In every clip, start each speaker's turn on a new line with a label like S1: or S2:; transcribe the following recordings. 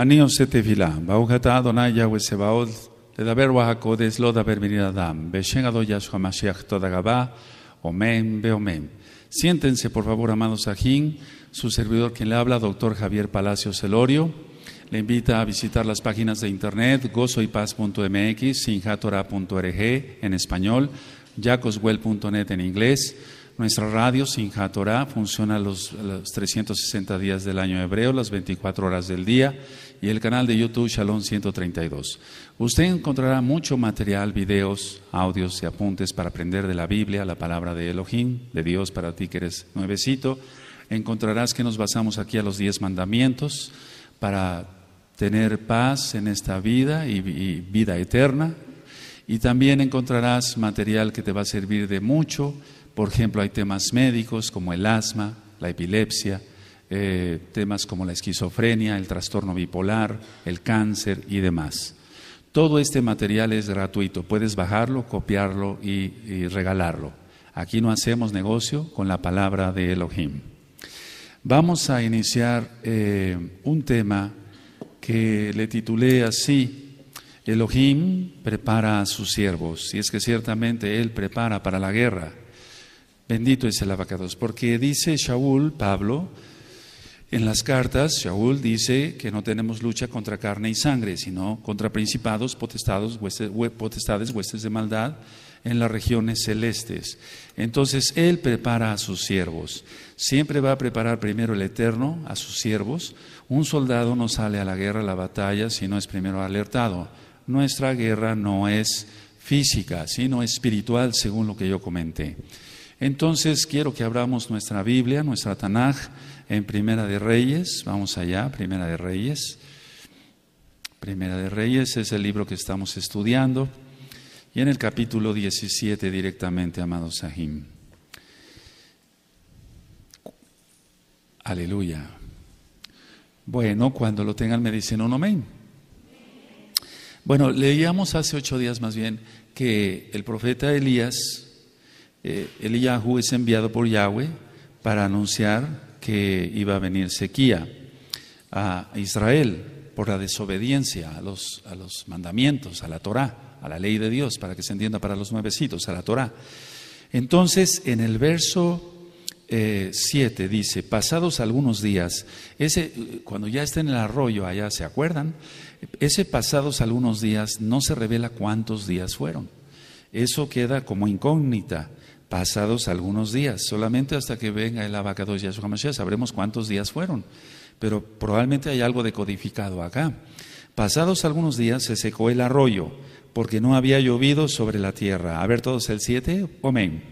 S1: אני עושה תפילה, ברוך אתה אדוני יהוה צבאות, לדבר לא דבר אדם, בשם ישוע Siéntense, por favor, amados Ajín, su servidor quien le habla, doctor Javier Palacios celorio Le invita a visitar las páginas de internet gozoypaz.mx, sinjatora.org en español, jacoswell.net en inglés. Nuestra radio, Sinjatora, funciona los 360 días del año hebreo, las 24 horas del día y el canal de YouTube Shalom 132. Usted encontrará mucho material, videos, audios y apuntes para aprender de la Biblia, la palabra de Elohim, de Dios para ti que eres nuevecito. Encontrarás que nos basamos aquí a los diez mandamientos para tener paz en esta vida y vida eterna. Y también encontrarás material que te va a servir de mucho. Por ejemplo, hay temas médicos como el asma, la epilepsia, eh, temas como la esquizofrenia, el trastorno bipolar, el cáncer y demás. Todo este material es gratuito, puedes bajarlo, copiarlo y, regalarlo. Aquí no hacemos negocio con la palabra de Elohim. Vamos a iniciar eh, un tema que le titulé así, Elohim prepara a sus siervos, y es que ciertamente Él prepara para la guerra. Bendito es el abacados, porque dice Shaul, Pablo, en las cartas, Shaul dice que no tenemos lucha contra carne y sangre, sino contra principados, potestados, potestades, huestes de maldad en las regiones celestes. Entonces Él prepara a sus siervos. Siempre va a preparar primero el Eterno a sus siervos. Un soldado no sale a la guerra, a la batalla, si no es primero alertado. Nuestra guerra no es física, sino espiritual, según lo que yo comenté. Entonces quiero que abramos nuestra Biblia, nuestra Tanaj, en Primera de Reyes. Vamos allá, Primera de Reyes. Primera de Reyes es el libro que estamos estudiando. Y en el capítulo 17 directamente, amado Sahim. Aleluya. Bueno, cuando lo tengan me dicen un amén. Bueno, leíamos hace ocho días más bien que el profeta Elías el eh, Eliyahu es enviado por Yahweh para anunciar que iba a venir sequía a Israel por la desobediencia a los, a los mandamientos, a la Torah, a la ley de Dios, para que se entienda para los nuevecitos, a la Torah. Entonces, en el verso 7 eh, dice, pasados algunos días, ese, cuando ya está en el arroyo allá, ¿se acuerdan? Ese pasados algunos días no se revela cuántos días fueron. Eso queda como incógnita pasados algunos días, solamente hasta que venga el abacado de Yahshua Mashiach, sabremos cuántos días fueron, pero probablemente hay algo decodificado acá. Pasados algunos días se secó el arroyo, porque no había llovido sobre la tierra. A ver todos el 7, amén.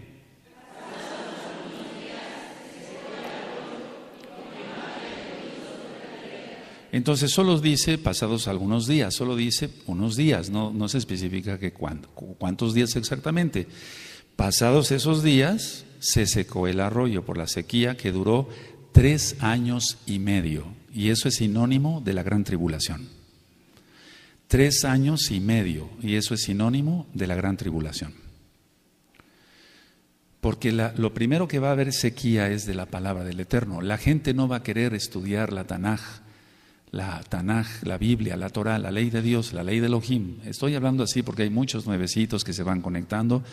S1: Entonces solo dice pasados algunos días, solo dice unos días, no, no se especifica que cuántos días exactamente. Pasados esos días, se secó el arroyo por la sequía que duró tres años y medio. Y eso es sinónimo de la gran tribulación. Tres años y medio. Y eso es sinónimo de la gran tribulación. Porque lo primero que va a haber sequía es de la palabra del Eterno. La gente no va a querer estudiar la Tanaj, la Tanaj, la Biblia, la Torah, la ley de Dios, la ley de Elohim. Estoy hablando así porque hay muchos nuevecitos que se van conectando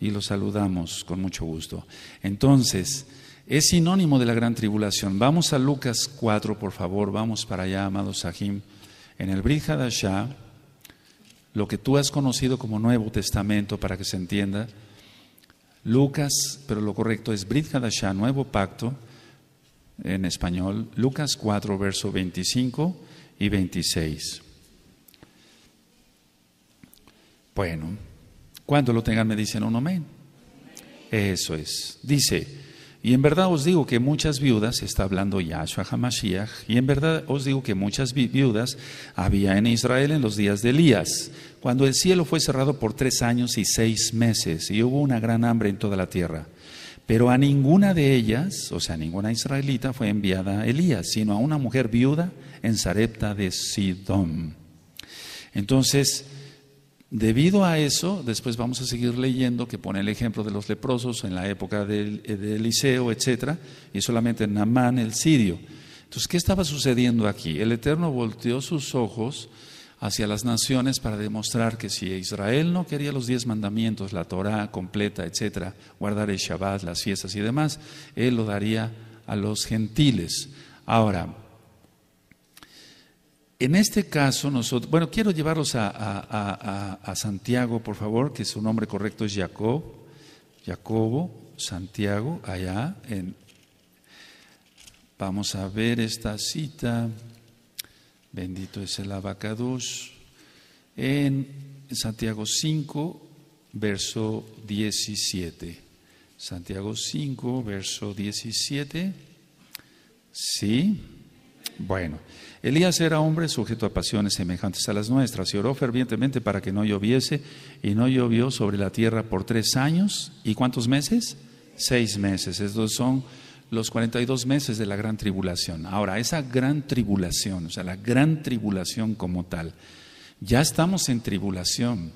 S1: y lo saludamos con mucho gusto. Entonces, es sinónimo de la gran tribulación. Vamos a Lucas 4, por favor, vamos para allá, amados Sahim. En el Hadasha, lo que tú has conocido como Nuevo Testamento, para que se entienda, Lucas, pero lo correcto es Hadasha, Nuevo Pacto, en español, Lucas 4, verso 25 y 26. Bueno, cuando lo tengan me dicen un amén. Eso es. Dice, y en verdad os digo que muchas viudas, está hablando Yahshua Hamashiach, y en verdad os digo que muchas viudas había en Israel en los días de Elías, cuando el cielo fue cerrado por tres años y seis meses, y hubo una gran hambre en toda la tierra. Pero a ninguna de ellas, o sea, a ninguna israelita fue enviada Elías, sino a una mujer viuda en Sarepta de Sidón. Entonces, Debido a eso, después vamos a seguir leyendo que pone el ejemplo de los leprosos en la época de, eh, Eliseo, etc. Y solamente en Naamán el sirio. Entonces, ¿qué estaba sucediendo aquí? El Eterno volteó sus ojos hacia las naciones para demostrar que si Israel no quería los diez mandamientos, la Torá completa, etcétera, guardar el Shabbat, las fiestas y demás, él lo daría a los gentiles. Ahora, en este caso, nosotros, bueno, quiero llevarlos a, Santiago, por favor, que su nombre correcto es Jacob, Jacobo, Santiago, allá. En, vamos a ver esta cita. Bendito es el abacados. En Santiago 5, verso 17. Santiago 5, verso 17. Sí. Bueno, Elías era hombre sujeto a pasiones semejantes a las nuestras y oró fervientemente para que no lloviese y no llovió sobre la tierra por tres años y cuántos meses? Seis meses. Estos son los 42 meses de la gran tribulación. Ahora, esa gran tribulación, o sea, la gran tribulación como tal, ya estamos en tribulación,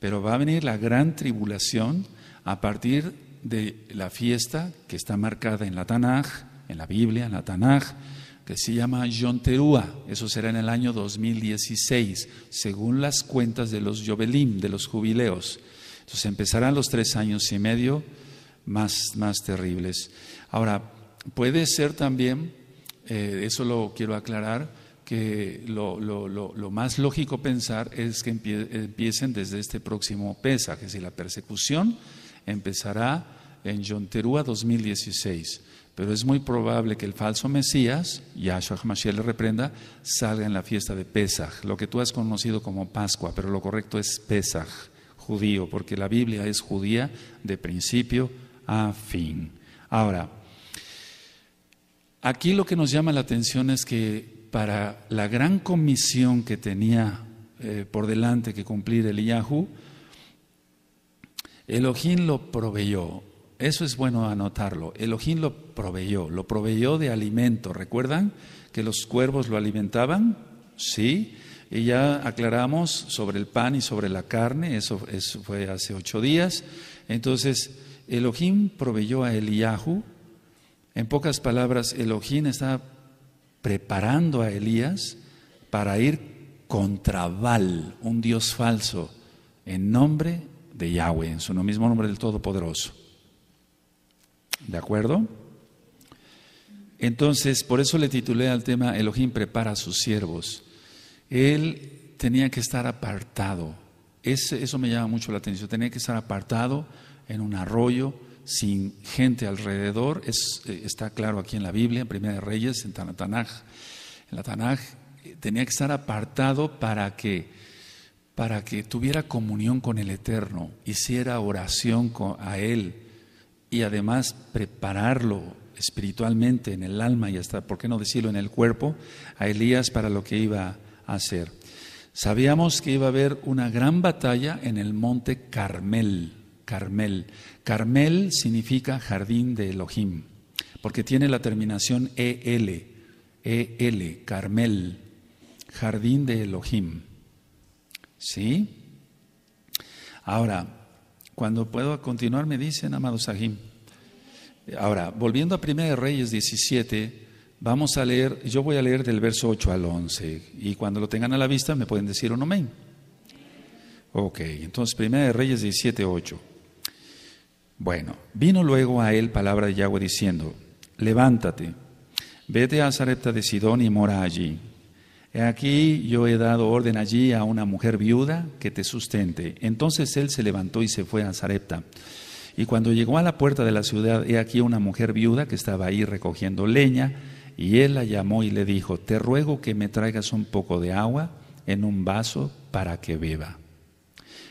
S1: pero va a venir la gran tribulación a partir de la fiesta que está marcada en la Tanaj, en la Biblia, en la Tanaj que se llama Yonterúa, eso será en el año 2016, según las cuentas de los Yobelim, de los jubileos. Entonces empezarán los tres años y medio más, terribles. Ahora, puede ser también, eh, eso lo quiero aclarar, que lo, más lógico pensar es que empiecen desde este próximo Pesaj, que decir, la persecución empezará en Yonterúa 2016. Pero es muy probable que el falso Mesías, Yahshua Hamashiach le reprenda, salga en la fiesta de Pesaj, lo que tú has conocido como Pascua, pero lo correcto es Pesaj, judío, porque la Biblia es judía de principio a fin. Ahora, aquí lo que nos llama la atención es que para la gran comisión que tenía eh, por delante que cumplir el Eliyahu, Elohim lo proveyó. Eso es bueno anotarlo. Elohim lo proveyó, lo proveyó de alimento. ¿Recuerdan que los cuervos lo alimentaban? Sí. Y ya aclaramos sobre el pan y sobre la carne, eso, fue hace ocho días. Entonces, Elohim proveyó a Eliyahu. En pocas palabras, Elohim está preparando a Elías para ir contra Baal, un dios falso, en nombre de Yahweh, en su mismo nombre del Todopoderoso. ¿De acuerdo? Entonces, por eso le titulé al tema Elohim prepara a sus siervos. Él tenía que estar apartado. eso me llama mucho la atención. Tenía que estar apartado en un arroyo, sin gente alrededor. Eh, está claro aquí en la Biblia, en Primera de Reyes, en Tanaj. En la Tanaj eh, tenía que estar apartado para que, para que tuviera comunión con el Eterno, hiciera oración a Él y además prepararlo espiritualmente en el alma y hasta, ¿por qué no decirlo?, en el cuerpo a Elías para lo que iba a hacer. Sabíamos que iba a haber una gran batalla en el monte Carmel. Carmel. Carmel significa jardín de Elohim, porque tiene la terminación EL. EL, Carmel, jardín de Elohim. ¿Sí? Ahora, cuando puedo continuar, me dicen, amado Sahim. Ahora, volviendo a de Reyes 17, vamos a leer, yo voy a leer del verso 8 al 11, y cuando lo tengan a la vista me pueden decir un amén. Ok, entonces de Reyes 17, 8. Bueno, vino luego a él palabra de Yahweh diciendo, levántate, vete a Zarepta de Sidón y mora allí Aquí yo he dado orden allí a una mujer viuda que te sustente. Entonces él se levantó y se fue a Zarepta. Y cuando llegó a la puerta de la ciudad, he aquí una mujer viuda que estaba ahí recogiendo leña, y él la llamó y le dijo, te ruego que me traigas un poco de agua en un vaso para que beba.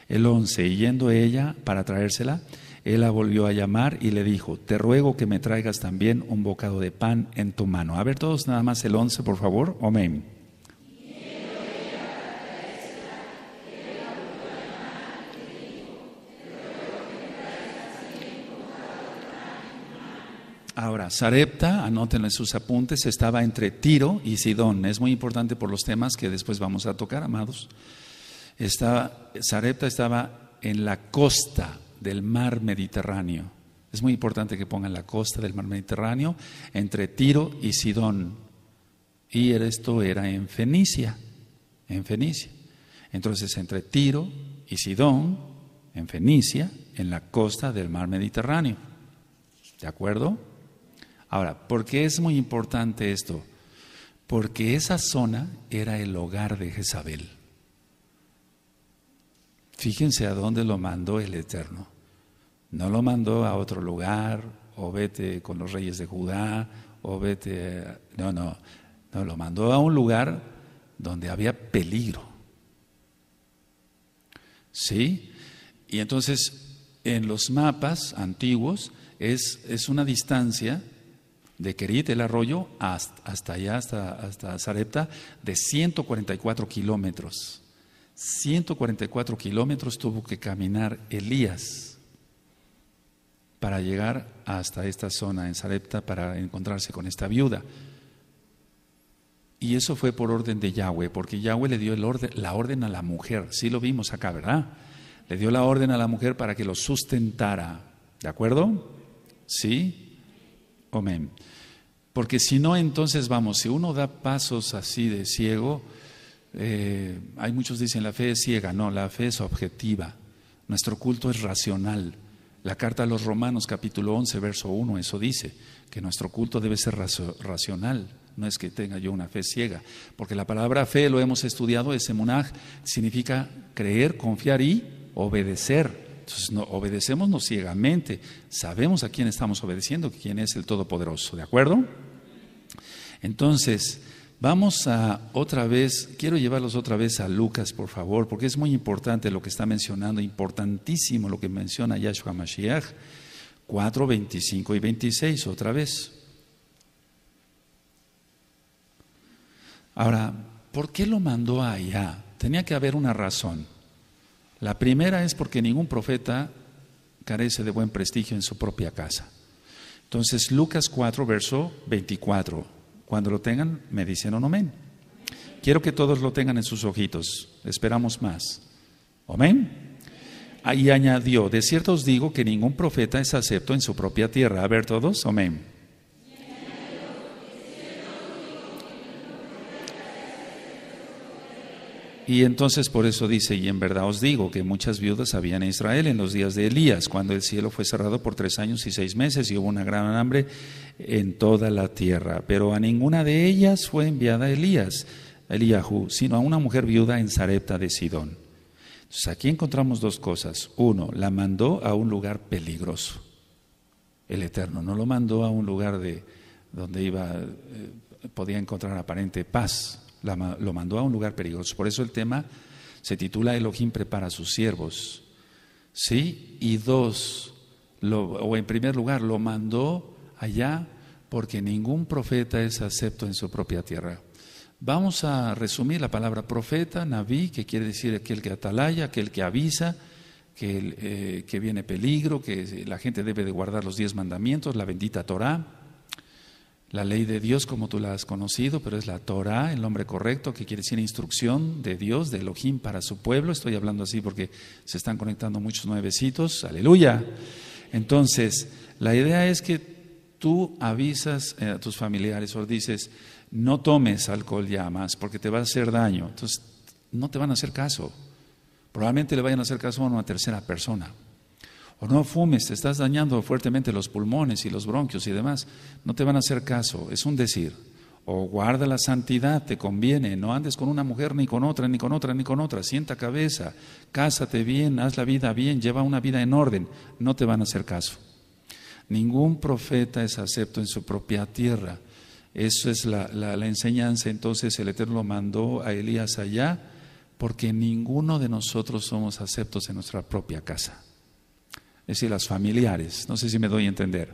S1: El once, y yendo ella para traérsela, él la volvió a llamar y le dijo, te ruego que me traigas también un bocado de pan en tu mano. A ver todos nada más el once, por favor. Amén. Sarepta, anótenlo en sus apuntes, estaba entre Tiro y Sidón. Es muy importante por los temas que después vamos a tocar, amados. Estaba, Sarepta estaba en la costa del mar Mediterráneo. Es muy importante que pongan la costa del mar Mediterráneo entre Tiro y Sidón. Y esto era en Fenicia, en Fenicia. Entonces, entre Tiro y Sidón, en Fenicia, en la costa del mar Mediterráneo. ¿De acuerdo? Ahora, ¿por qué es muy importante esto? Porque esa zona era el hogar de Jezabel. Fíjense a dónde lo mandó el Eterno. No lo mandó a otro lugar, o vete con los reyes de Judá, o vete... No, no, no, lo mandó a un lugar donde había peligro. ¿Sí? Y entonces, en los mapas antiguos, es, es una distancia de Kerit, el arroyo, hasta, allá, hasta, hasta Zarepta, de 144 kilómetros. 144 kilómetros tuvo que caminar Elías para llegar hasta esta zona en Sarepta para encontrarse con esta viuda. Y eso fue por orden de Yahweh, porque Yahweh le dio la orden a la mujer, sí lo vimos acá, ¿verdad? Le dio la orden a la mujer para que lo sustentara, ¿de acuerdo? Sí, Amén. Porque si no, entonces vamos, si uno da pasos así de ciego, eh, hay muchos dicen la fe es ciega, no, la fe es objetiva, nuestro culto es racional. La carta a los Romanos capítulo 11, verso 1, eso dice, que nuestro culto debe ser racional, no es que tenga yo una fe ciega, porque la palabra fe lo hemos estudiado, ese monaj, significa creer, confiar y obedecer. Entonces, no, ciegamente. Sabemos a quién estamos obedeciendo, quién es el Todopoderoso, ¿de acuerdo? Entonces, vamos a otra vez, quiero llevarlos otra vez a Lucas, por favor, porque es muy importante lo que está mencionando, importantísimo lo que menciona Yahshua Mashiach, 4, 25 y 26, otra vez. Ahora, ¿por qué lo mandó allá? Tenía que haber una razón. La primera es porque ningún profeta carece de buen prestigio en su propia casa. Entonces, Lucas 4, verso 24. Cuando lo tengan, me dicen un amén. Quiero que todos lo tengan en sus ojitos. Esperamos más. Amén. Y añadió, de cierto os digo que ningún profeta es acepto en su propia tierra. A ver todos, amén. Y entonces por eso dice, y en verdad os digo que muchas viudas había en Israel en los días de Elías, cuando el cielo fue cerrado por tres años y seis meses y hubo una gran hambre en toda la tierra. Pero a ninguna de ellas fue enviada Elías, Eliahu, sino a una mujer viuda en Sarepta de Sidón. Entonces aquí encontramos dos cosas. Uno, la mandó a un lugar peligroso. El Eterno no lo mandó a un lugar de donde iba, eh, podía encontrar aparente paz lo mandó a un lugar peligroso. Por eso el tema se titula Elohim prepara a sus siervos. ¿Sí? Y dos, lo, o en primer lugar, lo mandó allá porque ningún profeta es acepto en su propia tierra. Vamos a resumir la palabra profeta, naví, que quiere decir aquel que atalaya, aquel que avisa, que, eh, que viene peligro, que la gente debe de guardar los diez mandamientos, la bendita Torá la ley de Dios como tú la has conocido, pero es la Torah, el nombre correcto, que quiere decir instrucción de Dios, de Elohim para su pueblo. Estoy hablando así porque se están conectando muchos nuevecitos. Aleluya. Entonces, la idea es que tú avisas eh, a tus familiares o dices, no tomes alcohol ya más porque te va a hacer daño. Entonces, no te van a hacer caso. Probablemente le vayan a hacer caso a una tercera persona. O no fumes, te estás dañando fuertemente los pulmones y los bronquios y demás. No te van a hacer caso, es un decir. O guarda la santidad, te conviene. No andes con una mujer, ni con otra, ni con otra, ni con otra. Sienta cabeza, cásate bien, haz la vida bien, lleva una vida en orden. No te van a hacer caso. Ningún profeta es acepto en su propia tierra. Eso es la, la enseñanza. Entonces el Eterno mandó a Elías allá porque ninguno de nosotros somos aceptos en nuestra propia casa es decir, las familiares, no sé si me doy a entender,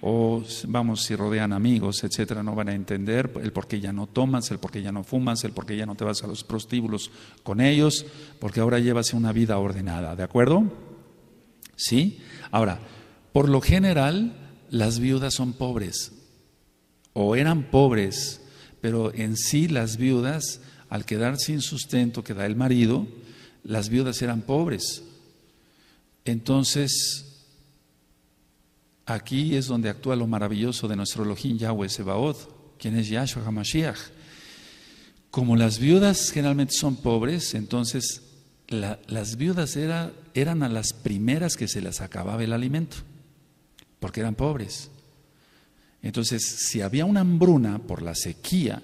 S1: o vamos, si rodean amigos, etcétera, no van a entender el por qué ya no tomas, el por qué ya no fumas, el por qué ya no te vas a los prostíbulos con ellos, porque ahora llevas una vida ordenada, ¿de acuerdo? ¿Sí? Ahora, por lo general, las viudas son pobres, o eran pobres, pero en sí las viudas, al quedar sin sustento que da el marido, las viudas eran pobres. Entonces, aquí es donde actúa lo maravilloso de nuestro Elohim Yahweh Sebaot, quien es Yahshua HaMashiach. Como las viudas generalmente son pobres, entonces las viudas eran a las primeras que se les acababa el alimento, porque eran pobres. Entonces, si había una hambruna por la sequía,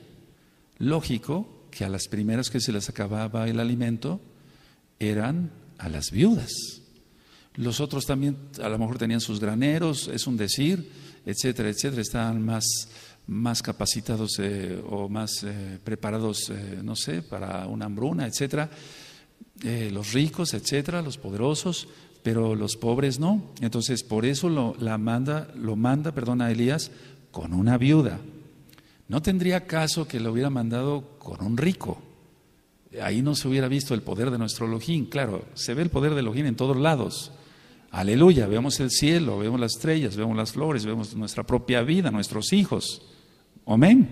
S1: lógico que a las primeras que se les acababa el alimento eran a las viudas. Los otros también a lo mejor tenían sus graneros, es un decir, etcétera, etcétera. Estaban más, más capacitados eh, o más eh, preparados, eh, no sé, para una hambruna, etcétera. los ricos, etcétera, los poderosos, pero los pobres no. Entonces, por eso lo, la manda, lo manda, perdón, a Elías con una viuda. No tendría caso que lo hubiera mandado con un rico. Ahí no se hubiera visto el poder de nuestro Elohim. Claro, se ve el poder de Elohim en todos lados. Aleluya, vemos el cielo, vemos las estrellas, vemos las flores, vemos nuestra propia vida, nuestros hijos. Amén.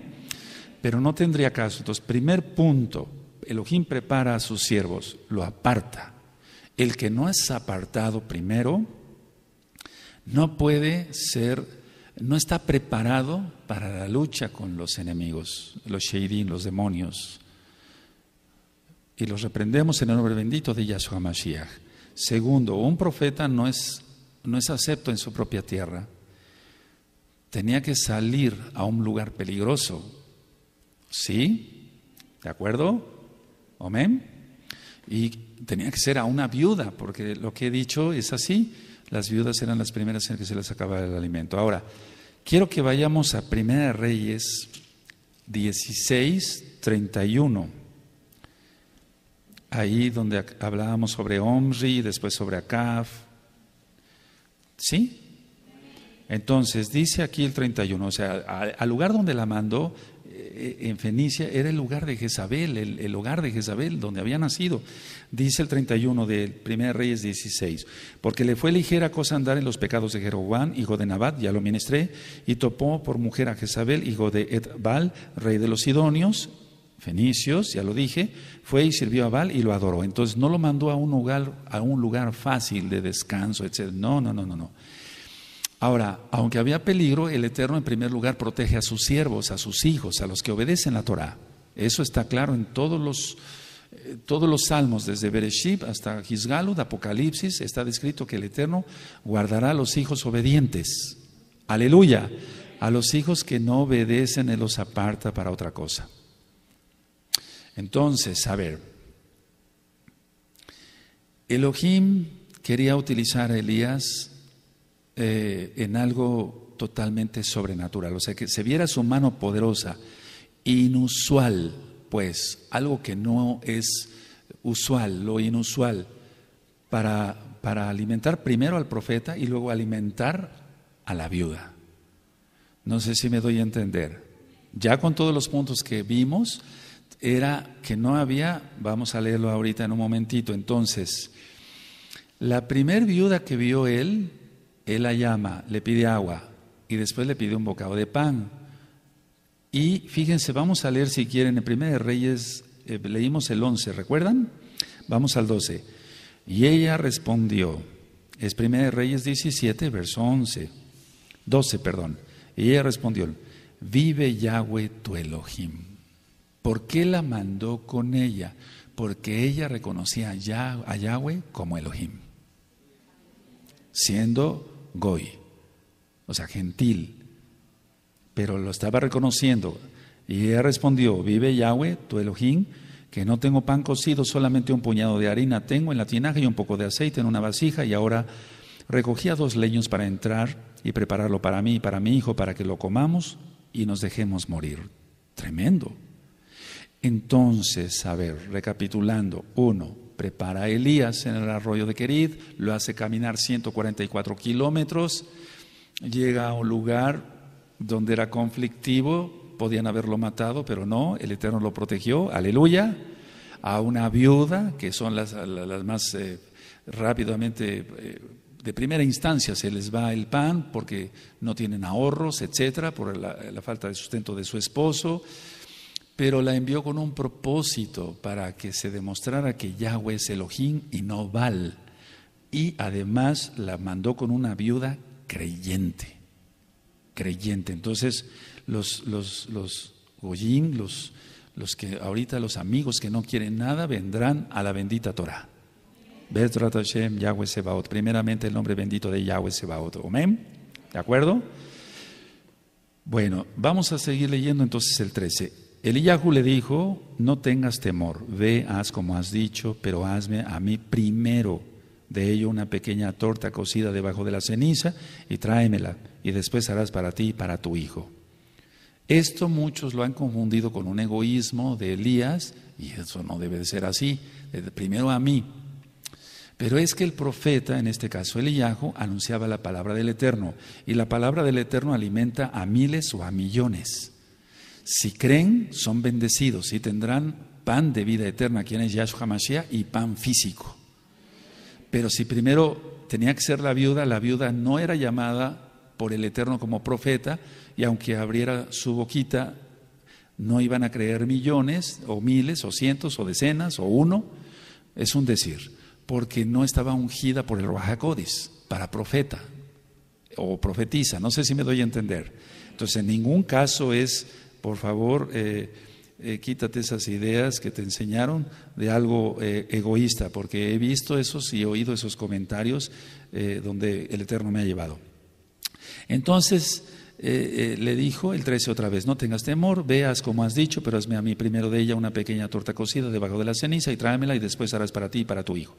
S1: Pero no tendría caso. Entonces, primer punto, Elohim prepara a sus siervos, lo aparta. El que no es apartado primero, no puede ser, no está preparado para la lucha con los enemigos, los sheidin, los demonios. Y los reprendemos en el nombre bendito de Yahshua Mashiach. Segundo, un profeta no es, no es acepto en su propia tierra. Tenía que salir a un lugar peligroso. ¿Sí? ¿De acuerdo? ¿Amén? Y tenía que ser a una viuda, porque lo que he dicho es así. Las viudas eran las primeras en que se les acababa el alimento. Ahora, quiero que vayamos a Primera Reyes 16, 31 ahí donde hablábamos sobre Omri, después sobre Acaf. ¿Sí? Entonces, dice aquí el 31, o sea, al lugar donde la mandó, eh, eh, en Fenicia, era el lugar de Jezabel, el, hogar de Jezabel, donde había nacido. Dice el 31 de 1 Reyes 16, porque le fue ligera cosa andar en los pecados de Jeroboam, hijo de Nabat, ya lo ministré, y topó por mujer a Jezabel, hijo de Edbal, rey de los Sidonios, Fenicios, ya lo dije, fue y sirvió a Baal y lo adoró. Entonces no lo mandó a un lugar, a un lugar fácil de descanso, etc. No, no, no, no, no. Ahora, aunque había peligro, el Eterno en primer lugar protege a sus siervos, a sus hijos, a los que obedecen la Torah. Eso está claro en todos los, eh, todos los salmos, desde Bereshit hasta Gisgalud, Apocalipsis, está descrito que el Eterno guardará a los hijos obedientes. Aleluya. A los hijos que no obedecen, Él los aparta para otra cosa. Entonces, a ver, Elohim quería utilizar a Elías eh, en algo totalmente sobrenatural, o sea, que se viera su mano poderosa, inusual, pues, algo que no es usual, lo inusual, para alimentar primero al profeta y luego alimentar a la viuda. No sé si me doy a entender. Ya con todos los puntos que vimos, era que no había, vamos a leerlo ahorita en un momentito, entonces, la primer viuda que vio él, él la llama, le pide agua y después le pide un bocado de pan. Y fíjense, vamos a leer si quieren, en Primera de Reyes eh, leímos el 11, ¿recuerdan? Vamos al 12. Y ella respondió, es Primera de Reyes 17, verso 11, 12, perdón. Y ella respondió, vive Yahweh tu Elohim ¿Por qué la mandó con ella? Porque ella reconocía a Yahweh como Elohim, siendo Goy, o sea, gentil, pero lo estaba reconociendo. Y ella respondió, vive Yahweh, tu Elohim, que no tengo pan cocido, solamente un puñado de harina tengo en la tinaja y un poco de aceite en una vasija, y ahora recogía dos leños para entrar y prepararlo para mí y para mi hijo, para que lo comamos y nos dejemos morir. Tremendo. Entonces, a ver, recapitulando, uno, prepara a Elías en el arroyo de Querid, lo hace caminar 144 kilómetros, llega a un lugar donde era conflictivo, podían haberlo matado, pero no, el Eterno lo protegió, aleluya, a una viuda, que son las, más eh, rápidamente... Eh, de primera instancia se les va el pan porque no tienen ahorros, etcétera, por la falta de sustento de su esposo pero la envió con un propósito para que se demostrara que Yahweh es Elohim y no Baal. Y además la mandó con una viuda creyente, creyente. Entonces los, los, los los, que ahorita los amigos que no quieren nada, vendrán a la bendita Torah. Betrat Yahweh Sebaot. Primeramente el nombre bendito de Yahweh Sebaot. Amén. ¿De acuerdo? Bueno, vamos a seguir leyendo entonces el 13. Eliyahu le dijo, no tengas temor, ve, haz como has dicho, pero hazme a mí primero de ello una pequeña torta cocida debajo de la ceniza y tráemela, y después harás para ti y para tu hijo. Esto muchos lo han confundido con un egoísmo de Elías, y eso no debe de ser así, primero a mí. Pero es que el profeta, en este caso Eliyahu, anunciaba la palabra del Eterno, y la palabra del Eterno alimenta a miles o a millones. Si creen, son bendecidos y tendrán pan de vida eterna, quien es Yahshua Mashiach, y pan físico. Pero si primero tenía que ser la viuda, la viuda no era llamada por el Eterno como profeta, y aunque abriera su boquita, no iban a creer millones, o miles, o cientos, o decenas, o uno, es un decir, porque no estaba ungida por el Rahakodis para profeta o profetiza, no sé si me doy a entender. Entonces, en ningún caso es por favor, eh, eh, quítate esas ideas que te enseñaron de algo eh, egoísta, porque he visto esos y he oído esos comentarios donde el Eterno me ha llevado. Entonces le dijo el 13 otra vez, no tengas temor, veas como has dicho, pero hazme a mí primero de ella una pequeña torta cocida debajo de la ceniza y tráemela y después harás para ti y para tu hijo.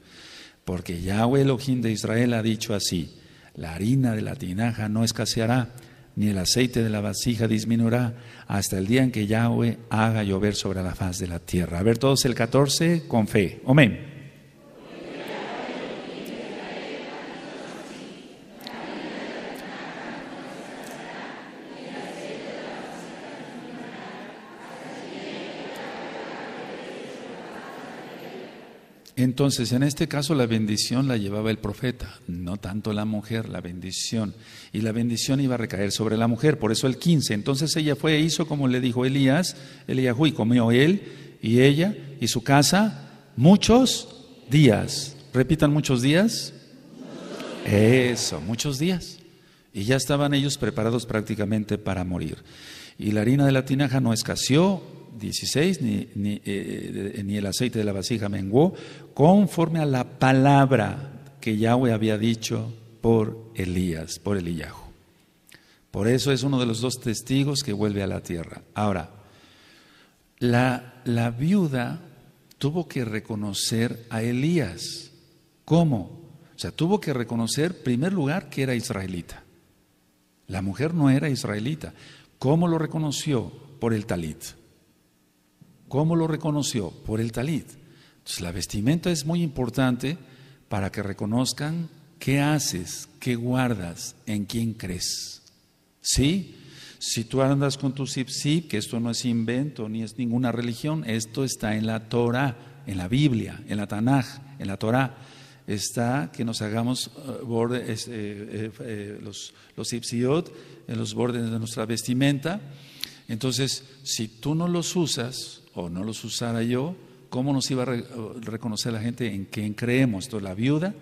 S1: Porque Yahweh Elohim de Israel ha dicho así, la harina de la tinaja no escaseará, ni el aceite de la vasija disminuirá hasta el día en que Yahweh haga llover sobre la faz de la tierra. A ver todos el 14 con fe. Amén. Entonces, en este caso la bendición la llevaba el profeta, no tanto la mujer, la bendición. Y la bendición iba a recaer sobre la mujer, por eso el 15. Entonces ella fue e hizo como le dijo Elías, Elías, y comió él y ella y su casa muchos días. Repitan muchos días. Eso, muchos días. Y ya estaban ellos preparados prácticamente para morir. Y la harina de la tinaja no escaseó 16, ni, eh, ni, el aceite de la vasija menguó, conforme a la palabra que Yahweh había dicho por Elías, por Eliyahu. Por eso es uno de los dos testigos que vuelve a la tierra. Ahora, la, la viuda tuvo que reconocer a Elías. ¿Cómo? O sea, tuvo que reconocer, en primer lugar, que era israelita. La mujer no era israelita. ¿Cómo lo reconoció? Por el talit. ¿Cómo lo reconoció? Por el talit. Entonces, la vestimenta es muy importante para que reconozcan qué haces, qué guardas, en quién crees. ¿Sí? Si tú andas con tu zip que esto no es invento ni es ninguna religión, esto está en la Torah, en la Biblia, en la Tanaj, en la Torah está que nos hagamos eh, eh, eh, los, los ipsiot, en los bordes de nuestra vestimenta. Entonces, si tú no los usas, o no los usara yo, ¿cómo nos iba a reconocer la gente en quién creemos? Entonces la viuda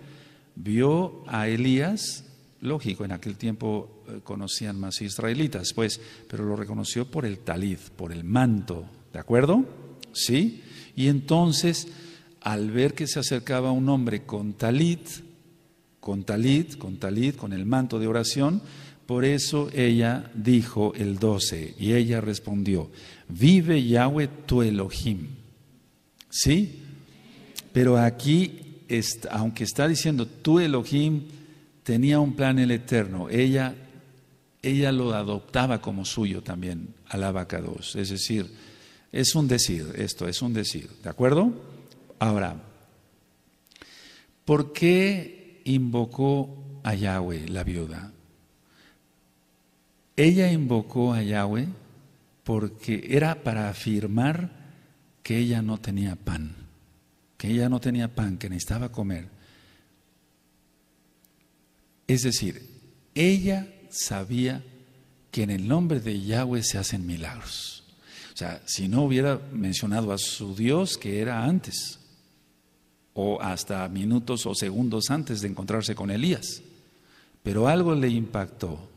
S1: vio a Elías, lógico, en aquel tiempo eh, conocían más israelitas, pues, pero lo reconoció por el talid, por el manto, ¿de acuerdo? Sí. Y entonces, al ver que se acercaba un hombre con talid, con talid, con talid, con el manto de oración, por eso ella dijo el 12, y ella respondió, Vive Yahweh tu Elohim. ¿Sí? Pero aquí, aunque está diciendo tu Elohim, tenía un plan el Eterno. Ella, ella lo adoptaba como suyo también, Alabacados. Es decir, es un decir, esto es un decir. ¿De acuerdo? Ahora, ¿por qué invocó a Yahweh la viuda? Ella invocó a Yahweh porque era para afirmar que ella no tenía pan, que ella no tenía pan, que necesitaba comer. Es decir, ella sabía que en el nombre de Yahweh se hacen milagros. O sea, si no hubiera mencionado a su Dios que era antes, o hasta minutos o segundos antes de encontrarse con Elías, pero algo le impactó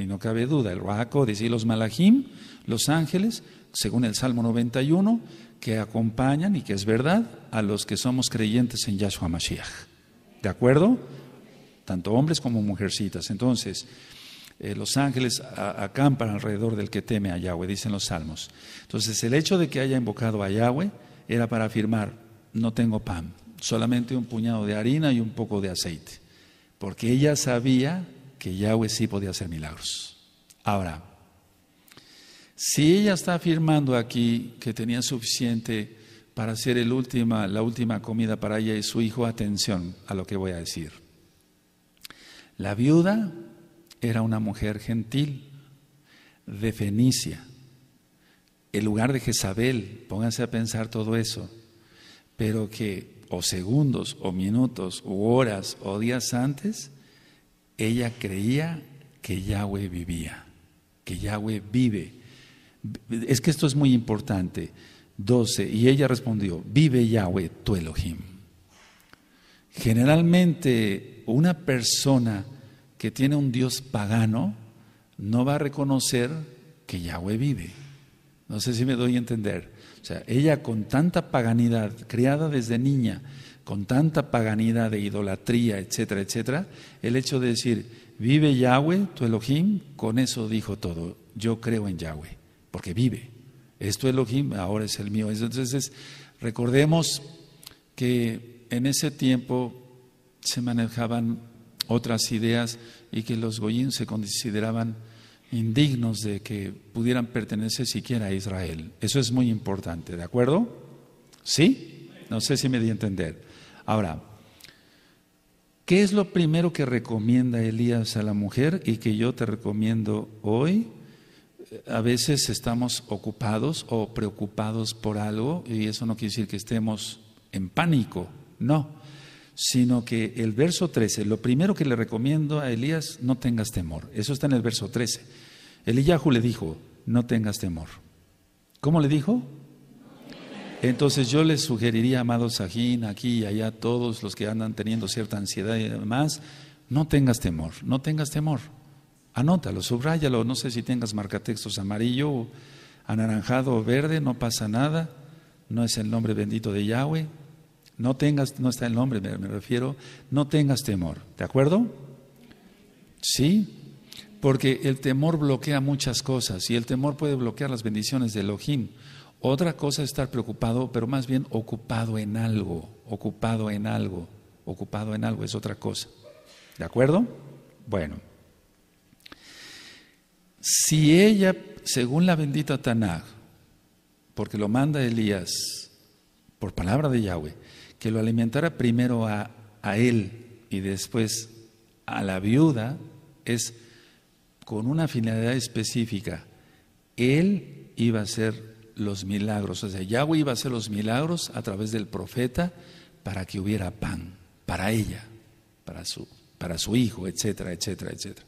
S1: y no cabe duda, el Ruacodes y los Malahim, los ángeles, según el Salmo 91, que acompañan, y que es verdad, a los que somos creyentes en Yahshua Mashiach. ¿De acuerdo? Tanto hombres como mujercitas. Entonces, eh, los ángeles acampan alrededor del que teme a Yahweh, dicen los salmos. Entonces, el hecho de que haya invocado a Yahweh era para afirmar, no tengo pan, solamente un puñado de harina y un poco de aceite. Porque ella sabía que Yahweh sí podía hacer milagros. Ahora, si ella está afirmando aquí que tenía suficiente para hacer el la última comida para ella y su hijo, atención a lo que voy a decir. La viuda era una mujer gentil de Fenicia, el lugar de Jezabel, pónganse a pensar todo eso, pero que o segundos o minutos o horas o días antes ella creía que Yahweh vivía, que Yahweh vive. Es que esto es muy importante. 12. Y ella respondió, vive Yahweh tu Elohim. Generalmente una persona que tiene un Dios pagano no va a reconocer que Yahweh vive. No sé si me doy a entender. O sea, ella con tanta paganidad, criada desde niña, con tanta paganidad de idolatría, etcétera, etcétera, el hecho de decir, vive Yahweh, tu Elohim, con eso dijo todo, yo creo en Yahweh, porque vive, es tu Elohim, ahora es el mío. Entonces, recordemos que en ese tiempo se manejaban otras ideas y que los goyim se consideraban indignos de que pudieran pertenecer siquiera a Israel. Eso es muy importante, ¿de acuerdo? ¿Sí? No sé si me di a entender. Ahora, ¿qué es lo primero que recomienda Elías a la mujer y que yo te recomiendo hoy? A veces estamos ocupados o preocupados por algo y eso no quiere decir que estemos en pánico, no, sino que el verso 13, lo primero que le recomiendo a Elías, no tengas temor, eso está en el verso 13. Eliyahu le dijo, no tengas temor. ¿Cómo le dijo? Entonces yo les sugeriría, amados Sajín, aquí y allá, todos los que andan teniendo cierta ansiedad y demás, no tengas temor, no tengas temor. Anótalo, subráyalo, no sé si tengas marcatextos amarillo, anaranjado o verde, no pasa nada, no es el nombre bendito de Yahweh. No tengas, no está el nombre, me, me refiero, no tengas temor, ¿de acuerdo? Sí, porque el temor bloquea muchas cosas y el temor puede bloquear las bendiciones de Elohim. Otra cosa es estar preocupado, pero más bien ocupado en algo, ocupado en algo, ocupado en algo es otra cosa. ¿De acuerdo? Bueno. Si ella, según la bendita Tanaj, porque lo manda Elías por palabra de Yahweh, que lo alimentara primero a, a él y después a la viuda, es con una finalidad específica. Él iba a ser los milagros. O sea, Yahweh iba a hacer los milagros a través del profeta para que hubiera pan para ella, para su, para su hijo, etcétera, etcétera, etcétera.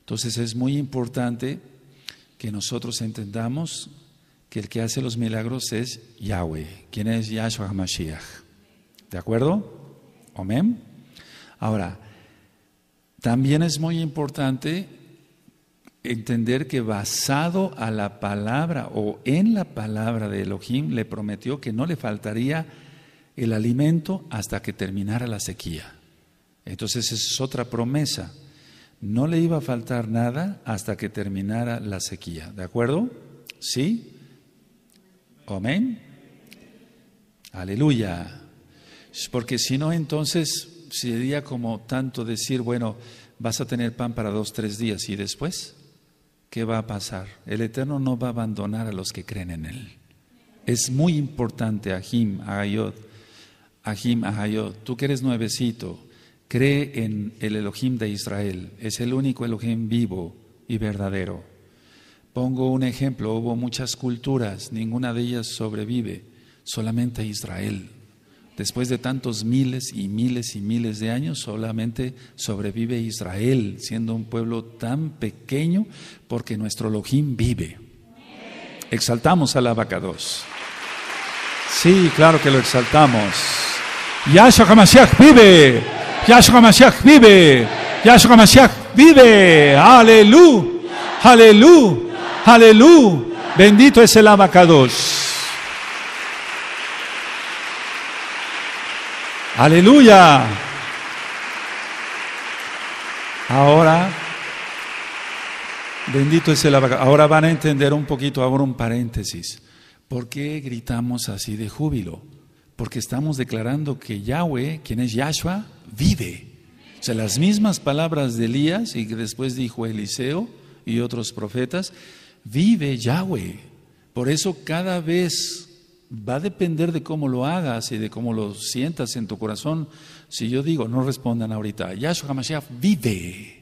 S1: Entonces es muy importante que nosotros entendamos que el que hace los milagros es Yahweh, quien es Yahshua HaMashiach. ¿De acuerdo? Amén. Ahora, también es muy importante entender que basado a la palabra o en la palabra de Elohim le prometió que no le faltaría el alimento hasta que terminara la sequía. Entonces esa es otra promesa. No le iba a faltar nada hasta que terminara la sequía. ¿De acuerdo? ¿Sí? Amén. Aleluya. Porque si no, entonces sería como tanto decir, bueno, vas a tener pan para dos, tres días y después. ¿qué va a pasar? El Eterno no va a abandonar a los que creen en Él. Es muy importante, ajim Ahayot, ajim Ahayot, tú que eres nuevecito, cree en el Elohim de Israel, es el único Elohim vivo y verdadero. Pongo un ejemplo, hubo muchas culturas, ninguna de ellas sobrevive, solamente Israel después de tantos miles y miles y miles de años, solamente sobrevive Israel, siendo un pueblo tan pequeño, porque nuestro Elohim vive. Exaltamos al abacados. Sí, claro que lo exaltamos. Yahshua HaMashiach vive. Yahshua HaMashiach vive. Yahshua HaMashiach vive. Aleluya. Aleluya. Aleluya. Bendito es el abacados. Aleluya. Ahora, bendito es el Ahora van a entender un poquito, ahora un paréntesis. ¿Por qué gritamos así de júbilo? Porque estamos declarando que Yahweh, quien es Yahshua, vive. O sea, las mismas palabras de Elías y que después dijo Eliseo y otros profetas, vive Yahweh. Por eso cada vez va a depender de cómo lo hagas y de cómo lo sientas en tu corazón. Si yo digo, no respondan ahorita, Yahshua Hamashiach vive.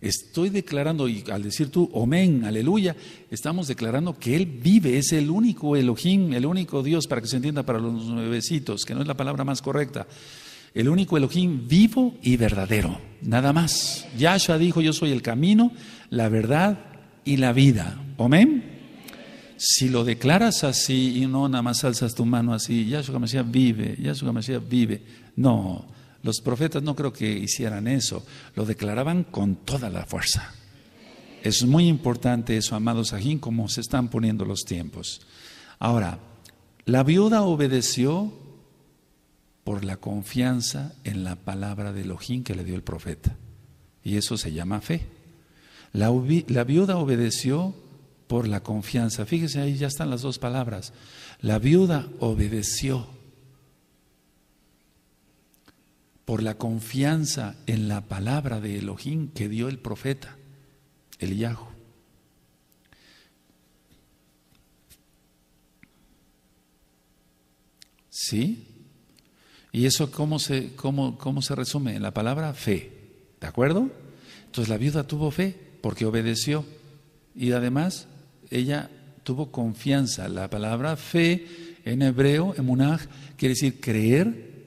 S1: Estoy declarando, y al decir tú, amén, aleluya, estamos declarando que Él vive, es el único Elohim, el único Dios, para que se entienda para los nuevecitos, que no es la palabra más correcta, el único Elohim vivo y verdadero, nada más. Yahshua dijo, yo soy el camino, la verdad y la vida. Amén si lo declaras así y no nada más alzas tu mano así, Yahshua Mashiach vive, Yahshua Mashiach vive. No, los profetas no creo que hicieran eso, lo declaraban con toda la fuerza. Es muy importante eso, amados Ajín, como se están poniendo los tiempos. Ahora, la viuda obedeció por la confianza en la palabra de Elohim que le dio el profeta. Y eso se llama fe. la viuda obedeció por la confianza. Fíjese, ahí ya están las dos palabras. La viuda obedeció por la confianza en la palabra de Elohim que dio el profeta, el Yahu. ¿Sí? ¿Y eso cómo se, cómo, cómo se resume? En la palabra fe, ¿de acuerdo? Entonces la viuda tuvo fe porque obedeció y además ella tuvo confianza. La palabra fe en hebreo, emunaj, quiere decir creer,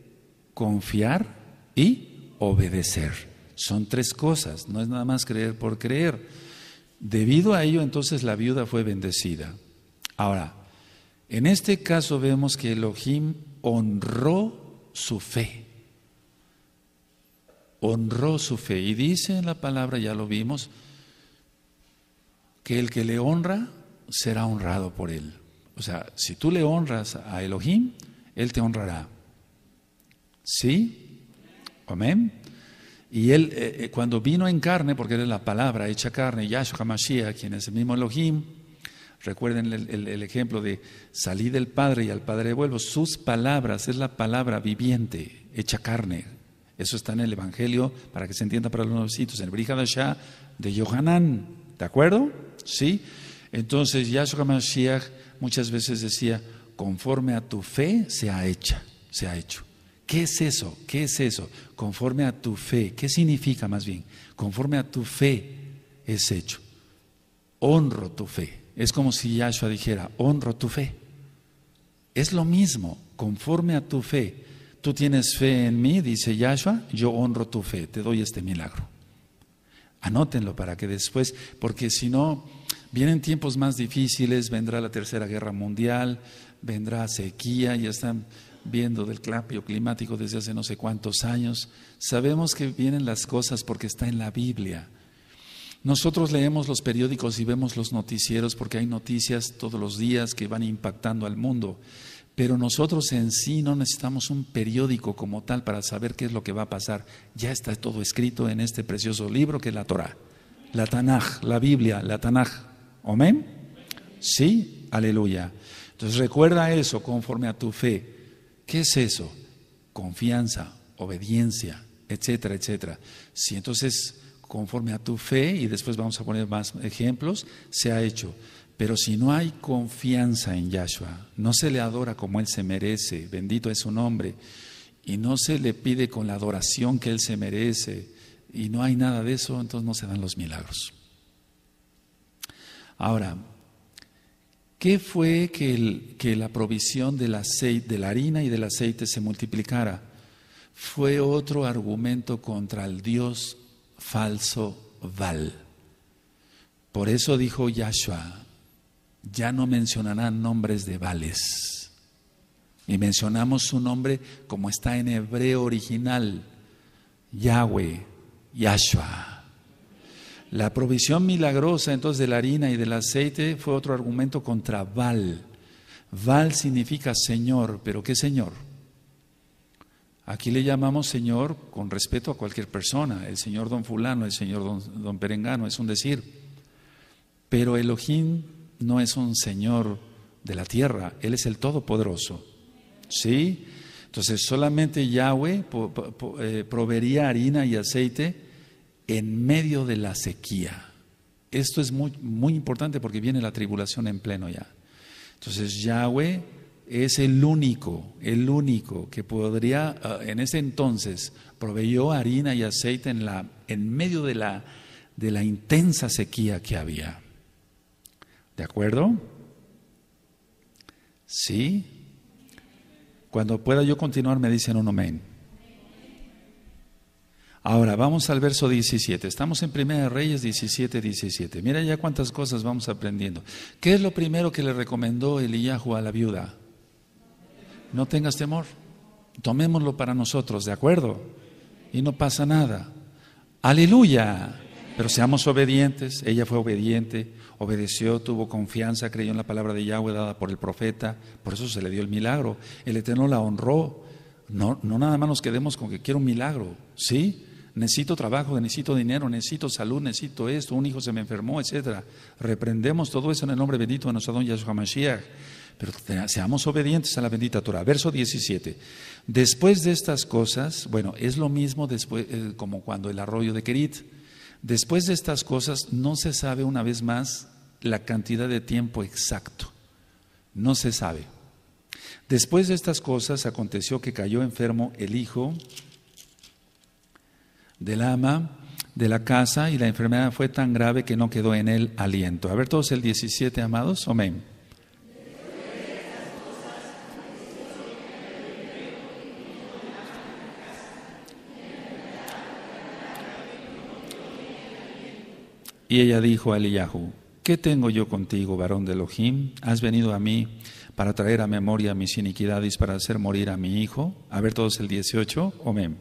S1: confiar y obedecer. Son tres cosas, no es nada más creer por creer. Debido a ello, entonces la viuda fue bendecida. Ahora, en este caso vemos que Elohim honró su fe. Honró su fe. Y dice en la palabra, ya lo vimos, que el que le honra será honrado por él. O sea, si tú le honras a Elohim, él te honrará. ¿Sí? Amén. Y él, eh, eh, cuando vino en carne, porque él es la palabra hecha carne, Yahshua Mashiach, quien es el mismo Elohim, recuerden el, ejemplo de salí del Padre y al Padre vuelvo, sus palabras es la palabra viviente, hecha carne. Eso está en el Evangelio, para que se entienda para los nuevecitos, en el Brihadashah de Yohanan. ¿De acuerdo? ¿sí? Entonces Yahshua Mashiach muchas veces decía, conforme a tu fe se ha hecha, se ha hecho. ¿Qué es eso? ¿Qué es eso? Conforme a tu fe. ¿Qué significa más bien? Conforme a tu fe es hecho. Honro tu fe. Es como si Yahshua dijera, honro tu fe. Es lo mismo, conforme a tu fe. Tú tienes fe en mí, dice Yahshua, yo honro tu fe, te doy este milagro. Anótenlo para que después, porque si no, vienen tiempos más difíciles, vendrá la Tercera Guerra Mundial, vendrá sequía, ya están viendo del clapio climático desde hace no sé cuántos años. Sabemos que vienen las cosas porque está en la Biblia. Nosotros leemos los periódicos y vemos los noticieros porque hay noticias todos los días que van impactando al mundo. Pero nosotros en sí no necesitamos un periódico como tal para saber qué es lo que va a pasar. Ya está todo escrito en este precioso libro que es la Torah, la Tanaj, la Biblia, la Tanaj. ¿Amén? Sí, aleluya. Entonces recuerda eso conforme a tu fe. ¿Qué es eso? Confianza, obediencia, etcétera, etcétera. Si entonces conforme a tu fe, y después vamos a poner más ejemplos, se ha hecho. Pero si no hay confianza en Yahshua, no se le adora como Él se merece, bendito es su nombre, y no se le pide con la adoración que Él se merece, y no hay nada de eso, entonces no se dan los milagros. Ahora, ¿qué fue que, la provisión del aceite, de la harina y del aceite se multiplicara? Fue otro argumento contra el Dios falso Val. Por eso dijo Yahshua, ya no mencionarán nombres de vales. Y mencionamos su nombre como está en hebreo original, Yahweh, Yahshua. La provisión milagrosa entonces de la harina y del aceite fue otro argumento contra Val. Val significa Señor, pero ¿qué Señor? Aquí le llamamos Señor con respeto a cualquier persona, el Señor don fulano, el Señor don, don perengano, es un decir. Pero Elohim no es un Señor de la tierra, Él es el Todopoderoso. ¿Sí? Entonces solamente Yahweh eh, proveería harina y aceite en medio de la sequía. Esto es muy, muy importante porque viene la tribulación en pleno ya. Entonces Yahweh es el único, el único que podría, eh, en ese entonces, proveyó harina y aceite en, la, en medio de la, de la intensa sequía que había. ¿De acuerdo? ¿Sí? Cuando pueda yo continuar me dicen un amén. Ahora vamos al verso 17. Estamos en Primera Reyes 17, 17. Mira ya cuántas cosas vamos aprendiendo. ¿Qué es lo primero que le recomendó Eliyahu a la viuda? No tengas temor. Tomémoslo para nosotros, ¿de acuerdo? Y no pasa nada. Aleluya. Pero seamos obedientes. Ella fue obediente obedeció, tuvo confianza, creyó en la palabra de Yahweh dada por el profeta, por eso se le dio el milagro. El Eterno la honró. No, no nada más nos quedemos con que quiero un milagro, ¿sí? Necesito trabajo, necesito dinero, necesito salud, necesito esto, un hijo se me enfermó, etcétera. Reprendemos todo eso en el nombre bendito de nuestro don Yahshua Mashiach. Pero seamos obedientes a la bendita Torah. Verso 17. Después de estas cosas, bueno, es lo mismo después, eh, como cuando el arroyo de Kerit. Después de estas cosas no se sabe una vez más la cantidad de tiempo exacto. No se sabe. Después de estas cosas aconteció que cayó enfermo el hijo del ama de la casa y la enfermedad fue tan grave que no quedó en él aliento. A ver todos el 17, amados. Amén. Y ella dijo a Eliyahu, ¿Qué tengo yo contigo, varón de Elohim? ¿Has venido a mí para traer a memoria mis iniquidades, para hacer morir a mi hijo? A ver todos el 18, omen.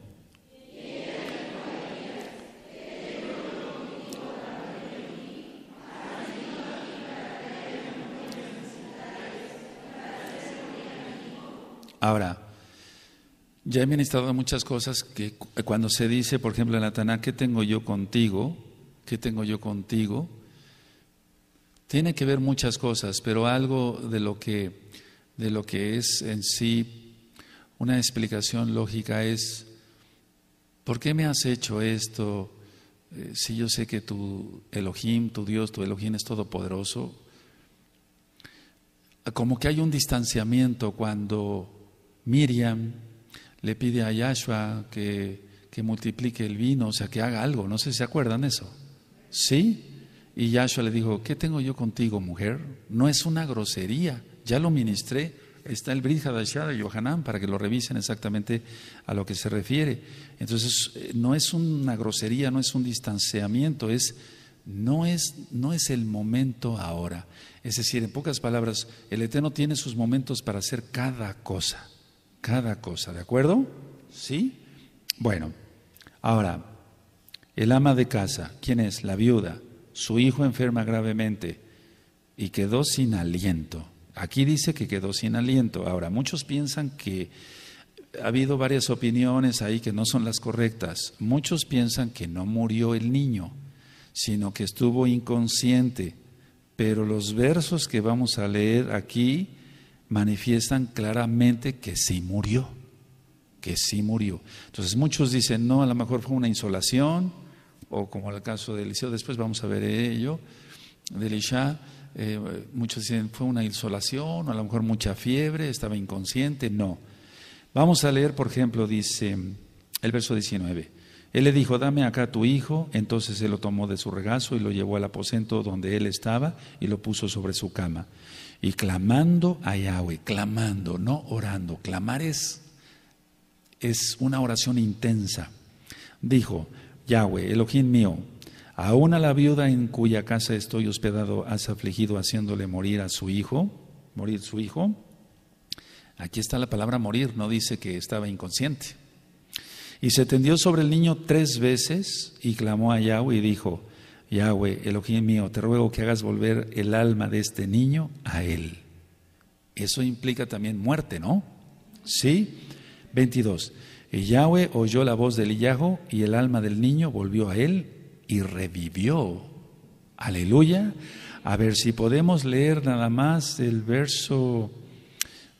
S1: Ahora, ya he ministrado muchas cosas que cuando se dice, por ejemplo, en la Taná, ¿qué tengo yo contigo? ¿Qué tengo yo contigo? Tiene que ver muchas cosas, pero algo de lo que, de lo que es en sí una explicación lógica es, ¿por qué me has hecho esto eh, si yo sé que tu Elohim, tu Dios, tu Elohim es todopoderoso? Como que hay un distanciamiento cuando Miriam le pide a Yahshua que, multiplique el vino, o sea, que haga algo. No sé si se acuerdan eso. ¿Sí? Y Yahshua le dijo, ¿qué tengo yo contigo, mujer? No es una grosería, ya lo ministré. Está el de y de Yohanan para que lo revisen exactamente a lo que se refiere. Entonces, eh, no es una grosería, no es un distanciamiento, es no es, no es el momento ahora. Es decir, en pocas palabras, el Eterno tiene sus momentos para hacer cada cosa, cada cosa, ¿de acuerdo? ¿Sí? Bueno, ahora, el ama de casa, ¿quién es? La viuda su hijo enferma gravemente y quedó sin aliento. Aquí dice que quedó sin aliento. Ahora, muchos piensan que ha habido varias opiniones ahí que no son las correctas. Muchos piensan que no murió el niño, sino que estuvo inconsciente. Pero los versos que vamos a leer aquí manifiestan claramente que sí murió, que sí murió. Entonces muchos dicen, no, a lo mejor fue una insolación, o como el caso de Eliseo, después vamos a ver ello, de Elisha, eh, muchos dicen fue una insolación, a lo mejor mucha fiebre, estaba inconsciente, no. Vamos a leer, por ejemplo, dice el verso 19. Él le dijo, dame acá tu hijo. Entonces él lo tomó de su regazo y lo llevó al aposento donde él estaba y lo puso sobre su cama. Y clamando a Yahweh, clamando, no orando. Clamar es, es una oración intensa. Dijo, Yahweh, Elohim mío, aún a la viuda en cuya casa estoy hospedado has afligido haciéndole morir a su hijo, morir su hijo. Aquí está la palabra morir, no dice que estaba inconsciente. Y se tendió sobre el niño tres veces y clamó a Yahweh y dijo, Yahweh, Elohim mío, te ruego que hagas volver el alma de este niño a él. Eso implica también muerte, ¿no? Sí. 22. Y Yahweh oyó la voz del Iyahu y el alma del niño volvió a él y revivió. Aleluya. A ver si podemos leer nada más el verso,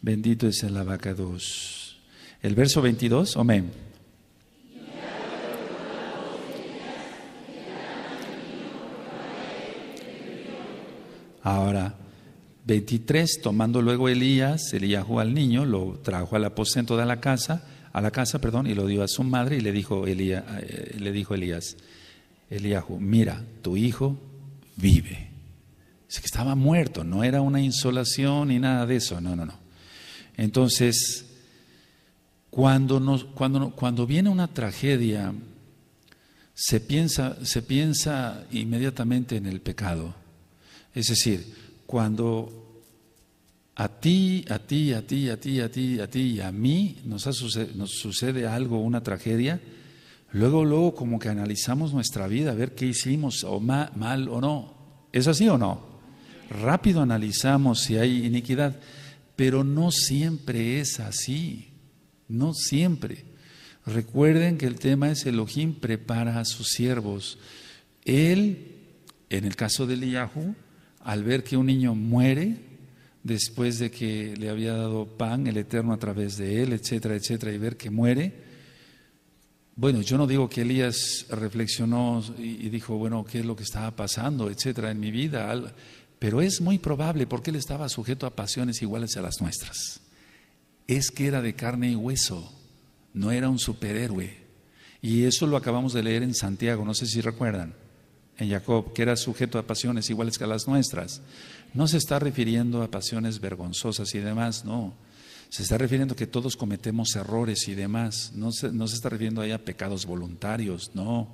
S1: bendito es el abacados, el verso 22, amén. Ahora, 23, tomando luego Elías, Eliyahu al niño, lo trajo al aposento de la casa, a la casa, perdón, y lo dio a su madre y le dijo, Elías, eh, le dijo Elías, mira, tu hijo vive. Dice que estaba muerto, no era una insolación ni nada de eso, no, no, no. Entonces, cuando, nos, cuando, cuando viene una tragedia, se piensa, se piensa inmediatamente en el pecado. Es decir, cuando a ti, a ti, a ti, a ti, a ti, a ti y a mí nos, sucede, algo, una tragedia, luego, luego como que analizamos nuestra vida, a ver qué hicimos, o mal o no. ¿Es así o no? Rápido analizamos si hay iniquidad, pero no siempre es así, no siempre. Recuerden que el tema es Elohim prepara a sus siervos. Él, en el caso del yahu al ver que un niño muere, después de que le había dado pan el Eterno a través de él, etcétera, etcétera, y ver que muere. Bueno, yo no digo que Elías reflexionó y dijo, bueno, ¿qué es lo que estaba pasando, etcétera, en mi vida? Pero es muy probable porque él estaba sujeto a pasiones iguales a las nuestras. Es que era de carne y hueso, no era un superhéroe. Y eso lo acabamos de leer en Santiago, no sé si recuerdan, en Jacob, que era sujeto a pasiones iguales que a las nuestras. No se está refiriendo a pasiones vergonzosas y demás, no. Se está refiriendo que todos cometemos errores y demás. No se, no se está refiriendo a pecados voluntarios, no.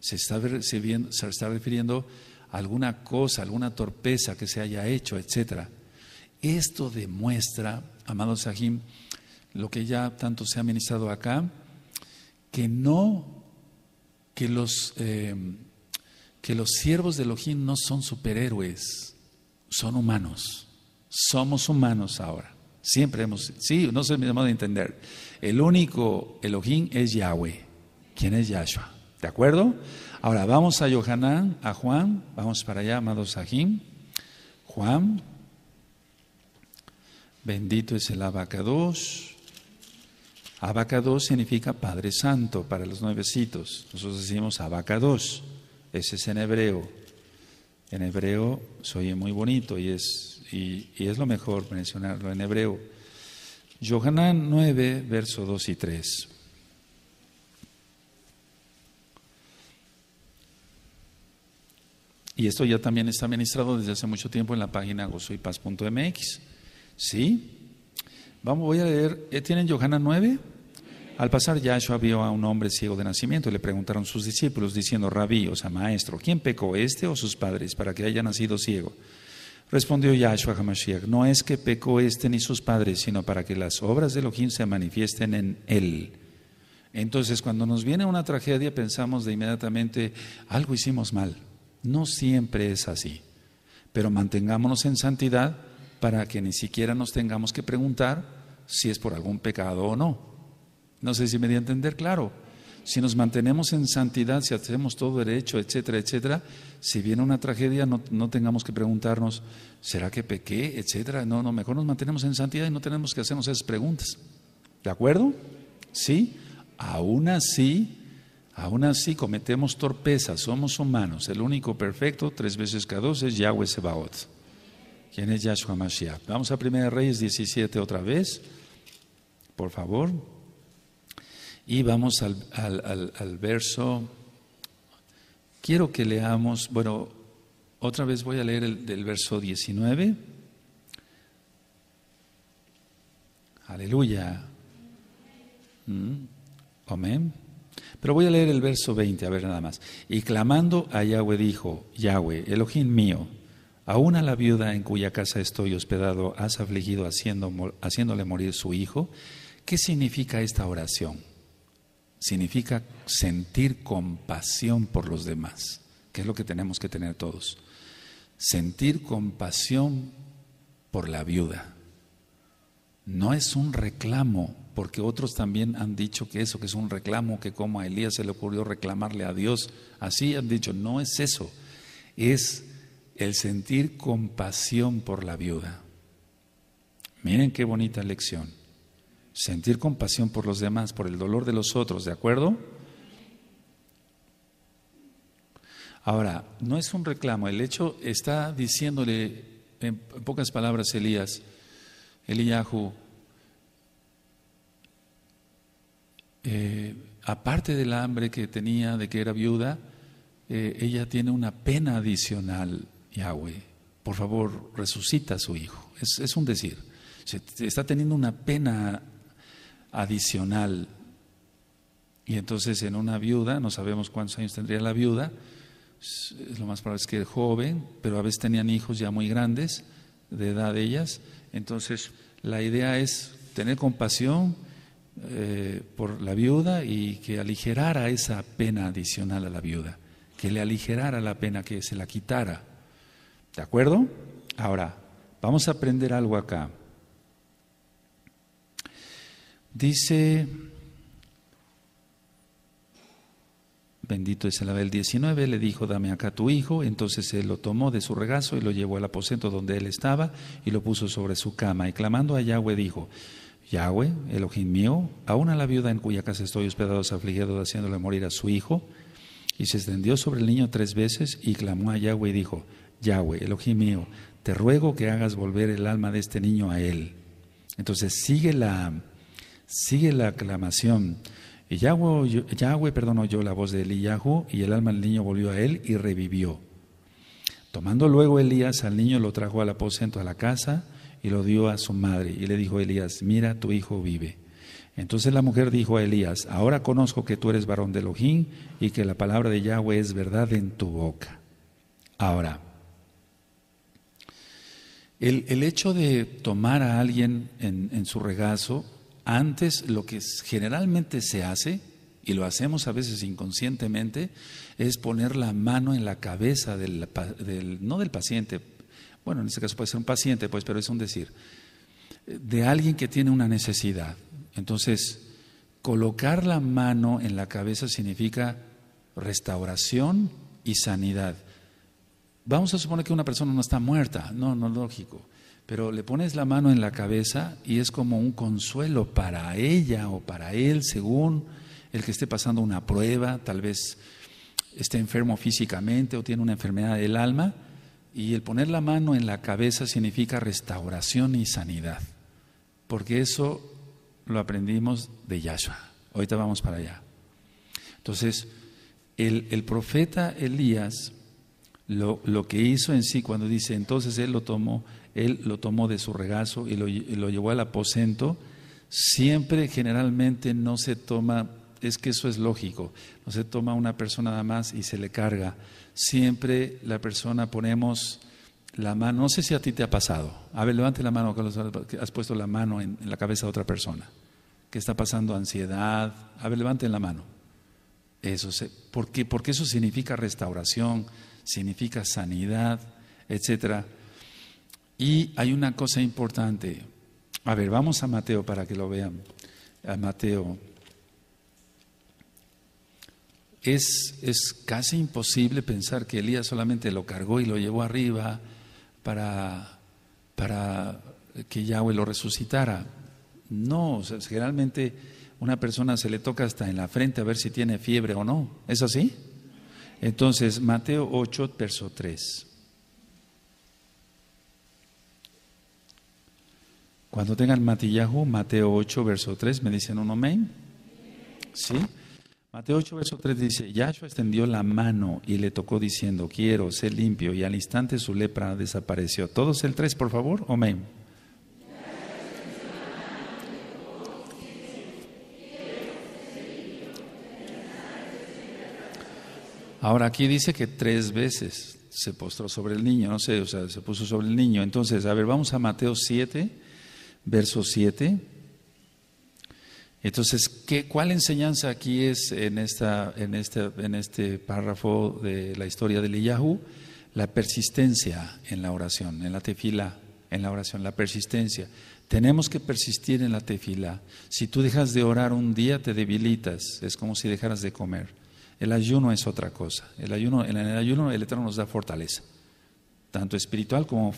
S1: Se está, se está refiriendo a alguna cosa, alguna torpeza que se haya hecho, etcétera. Esto demuestra, amado Sahim, lo que ya tanto se ha ministrado acá, que no, que los, eh, que los siervos de Elohim no son superhéroes son humanos. Somos humanos ahora. Siempre hemos, sí, no se de entender. El único Elohim es Yahweh. ¿Quién es Yahshua? ¿De acuerdo? Ahora vamos a Yohanan, a Juan, vamos para allá, amados Sahim. Juan, bendito es el abacados. Abacados significa Padre Santo para los nuevecitos. Nosotros decimos abacados. Ese es en hebreo. En hebreo soy muy bonito y es, y, es lo mejor mencionarlo en hebreo. Yohanan 9, verso 2 y 3. Y esto ya también está administrado desde hace mucho tiempo en la página gozoypaz.mx. ¿Sí? Vamos, voy a leer. Eh, ¿Tienen Yohanan 9? Al pasar Yahshua vio a un hombre ciego de nacimiento y le preguntaron sus discípulos diciendo, rabí, o sea, maestro, ¿quién pecó, este o sus padres, para que haya nacido ciego? Respondió Yahshua Hamashiach, no es que pecó este ni sus padres, sino para que las obras de Elohim se manifiesten en él. Entonces, cuando nos viene una tragedia, pensamos de inmediatamente, algo hicimos mal. No siempre es así. Pero mantengámonos en santidad para que ni siquiera nos tengamos que preguntar si es por algún pecado o no no sé si me di a entender, claro. Si nos mantenemos en santidad, si hacemos todo derecho, etcétera, etcétera, si viene una tragedia, no, no tengamos que preguntarnos, ¿será que pequé? etcétera. No, no, mejor nos mantenemos en santidad y no tenemos que hacernos esas preguntas. ¿De acuerdo? Sí, aún así, aún así cometemos torpezas, somos humanos. El único perfecto, tres veces cada dos, es Yahweh Sebaot. ¿Quién es Yahshua Mashiach? Vamos a 1 Reyes 17 otra vez, por favor. Y vamos al, verso, quiero que leamos, bueno, otra vez voy a leer el, del verso 19. Aleluya. Mm, amén. Pero voy a leer el verso 20, a ver nada más. Y clamando a Yahweh dijo, Yahweh, Elohim mío, aún a la viuda en cuya casa estoy hospedado has afligido haciéndole morir su hijo. ¿Qué significa esta oración? significa sentir compasión por los demás, que es lo que tenemos que tener todos. Sentir compasión por la viuda. No es un reclamo, porque otros también han dicho que eso, que es un reclamo, que como a Elías se le ocurrió reclamarle a Dios, así han dicho, no es eso, es el sentir compasión por la viuda. Miren qué bonita lección sentir compasión por los demás, por el dolor de los otros, ¿de acuerdo? Ahora, no es un reclamo, el hecho está diciéndole en pocas palabras Elías, Eliyahu, eh, aparte del hambre que tenía de que era viuda, eh, ella tiene una pena adicional, Yahweh. Por favor, resucita a su hijo. Es, es un decir. Se, está teniendo una pena adicional. Y entonces en una viuda, no sabemos cuántos años tendría la viuda, pues, es lo más probable es que joven, pero a veces tenían hijos ya muy grandes, de edad de ellas. Entonces la idea es tener compasión eh, por la viuda y que aligerara esa pena adicional a la viuda, que le aligerara la pena, que se la quitara. ¿De acuerdo? Ahora, vamos a aprender algo acá. Dice, bendito es el Abel 19, le dijo, dame acá tu hijo. Entonces él lo tomó de su regazo y lo llevó al aposento donde él estaba y lo puso sobre su cama. Y clamando a Yahweh dijo, Yahweh, ojín mío, aún a la viuda en cuya casa estoy hospedado, afligido, haciéndole morir a su hijo. Y se extendió sobre el niño tres veces y clamó a Yahweh y dijo, Yahweh, ojín mío, te ruego que hagas volver el alma de este niño a él. Entonces sigue la, Sigue la aclamación. Yahweh, Yahweh perdón, oyó la voz de Eliyahu y el alma del niño volvió a él y revivió. Tomando luego Elías al niño, lo trajo al aposento a la casa y lo dio a su madre. Y le dijo Elías, mira, tu hijo vive. Entonces la mujer dijo a Elías, ahora conozco que tú eres varón de Elohim y que la palabra de Yahweh es verdad en tu boca. Ahora, el, hecho de tomar a alguien en, en su regazo antes lo que generalmente se hace, y lo hacemos a veces inconscientemente, es poner la mano en la cabeza del, no del paciente, bueno, en este caso puede ser un paciente, pues, pero es un decir, de alguien que tiene una necesidad. Entonces, colocar la mano en la cabeza significa restauración y sanidad. Vamos a suponer que una persona no está muerta, no, no es lógico pero le pones la mano en la cabeza y es como un consuelo para ella o para él, según el que esté pasando una prueba, tal vez esté enfermo físicamente o tiene una enfermedad del alma, y el poner la mano en la cabeza significa restauración y sanidad, porque eso lo aprendimos de Yahshua. Ahorita vamos para allá. Entonces, el, profeta Elías, lo que hizo en sí cuando dice, entonces él lo tomó, él lo tomó de su regazo y lo, llevó al aposento, siempre generalmente no se toma, es que eso es lógico, no se toma una persona nada más y se le carga. Siempre la persona ponemos la mano, no sé si a ti te ha pasado, a ver, levante la mano, Carlos, has puesto la mano en, la cabeza de otra persona, que está pasando ansiedad, a ver, levanten la mano. Eso porque, porque eso significa restauración, significa sanidad, etcétera y hay una cosa importante. A ver, vamos a Mateo para que lo vean. A Mateo. Es, es casi imposible pensar que Elías solamente lo cargó y lo llevó arriba para, para que Yahweh lo resucitara. No, generalmente una persona se le toca hasta en la frente a ver si tiene fiebre o no. ¿Es así? Entonces, Mateo 8, verso 3. Cuando tengan matillajo, Mateo 8, verso 3, ¿me dicen un amén? ¿Sí? Mateo 8, verso 3 dice, Yahshua extendió la mano y le tocó diciendo, quiero, ser limpio, y al instante su lepra desapareció. Todos el 3, por favor, amén. Ahora aquí dice que tres veces se postró sobre el niño, no sé, o sea, se puso sobre el niño. Entonces, a ver, vamos a Mateo 7, verso 7. Entonces, ¿qué, ¿cuál enseñanza aquí es en, esta, en, este, en este párrafo de la historia de Eliyahu? La persistencia en la oración, en la tefila, en la oración, la persistencia. Tenemos que persistir en la tefila. Si tú dejas de orar un día, te debilitas. Es como si dejaras de comer. El ayuno es otra cosa. El ayuno, en el ayuno, el Eterno nos da fortaleza tanto espiritual como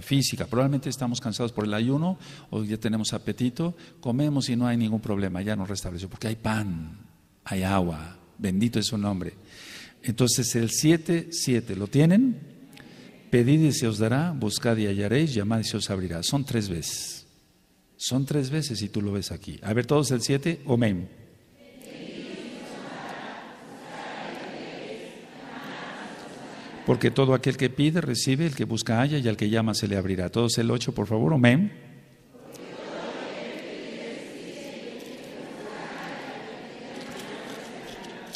S1: física. Probablemente estamos cansados por el ayuno o ya tenemos apetito, comemos y no hay ningún problema, ya nos restableció, porque hay pan, hay agua, bendito es su nombre. Entonces el 7, 7, ¿lo tienen? Pedid y se os dará, buscad y hallaréis, llamad y se os abrirá. Son tres veces. Son tres veces y tú lo ves aquí. A ver todos el 7, amén. porque todo aquel que pide recibe, el que busca haya y al que llama se le abrirá. Todos el 8, por favor, amén.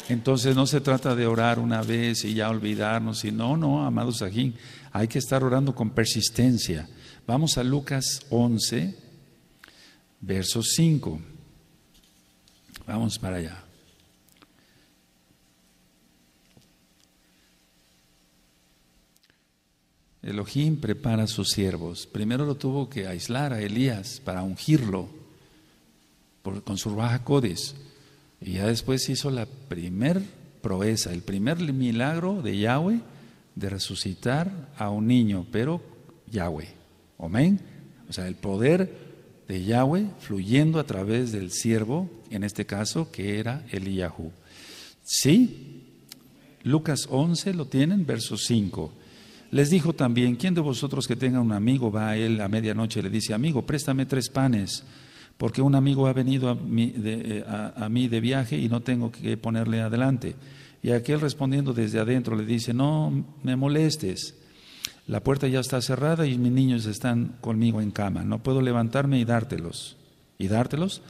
S1: Entonces no se trata de orar una vez y ya olvidarnos, sino, no, no, amados aquí, hay que estar orando con persistencia. Vamos a Lucas 11, verso 5. Vamos para allá. Elohim prepara a sus siervos. Primero lo tuvo que aislar a Elías para ungirlo con su baja Y ya después hizo la primer proeza, el primer milagro de Yahweh de resucitar a un niño, pero Yahweh. Amén. O sea, el poder de Yahweh fluyendo a través del siervo, en este caso que era Eliyahu. ¿Sí? Lucas 11 lo tienen, verso 5. Les dijo también, ¿quién de vosotros que tenga un amigo va a él a medianoche y le dice, amigo, préstame tres panes, porque un amigo ha venido a mí de, eh, mí de viaje y no tengo que ponerle adelante? Y aquel respondiendo desde adentro le dice, no me molestes, la puerta ya está cerrada y mis niños están conmigo en cama, no puedo levantarme y dártelos. ¿Y dártelos?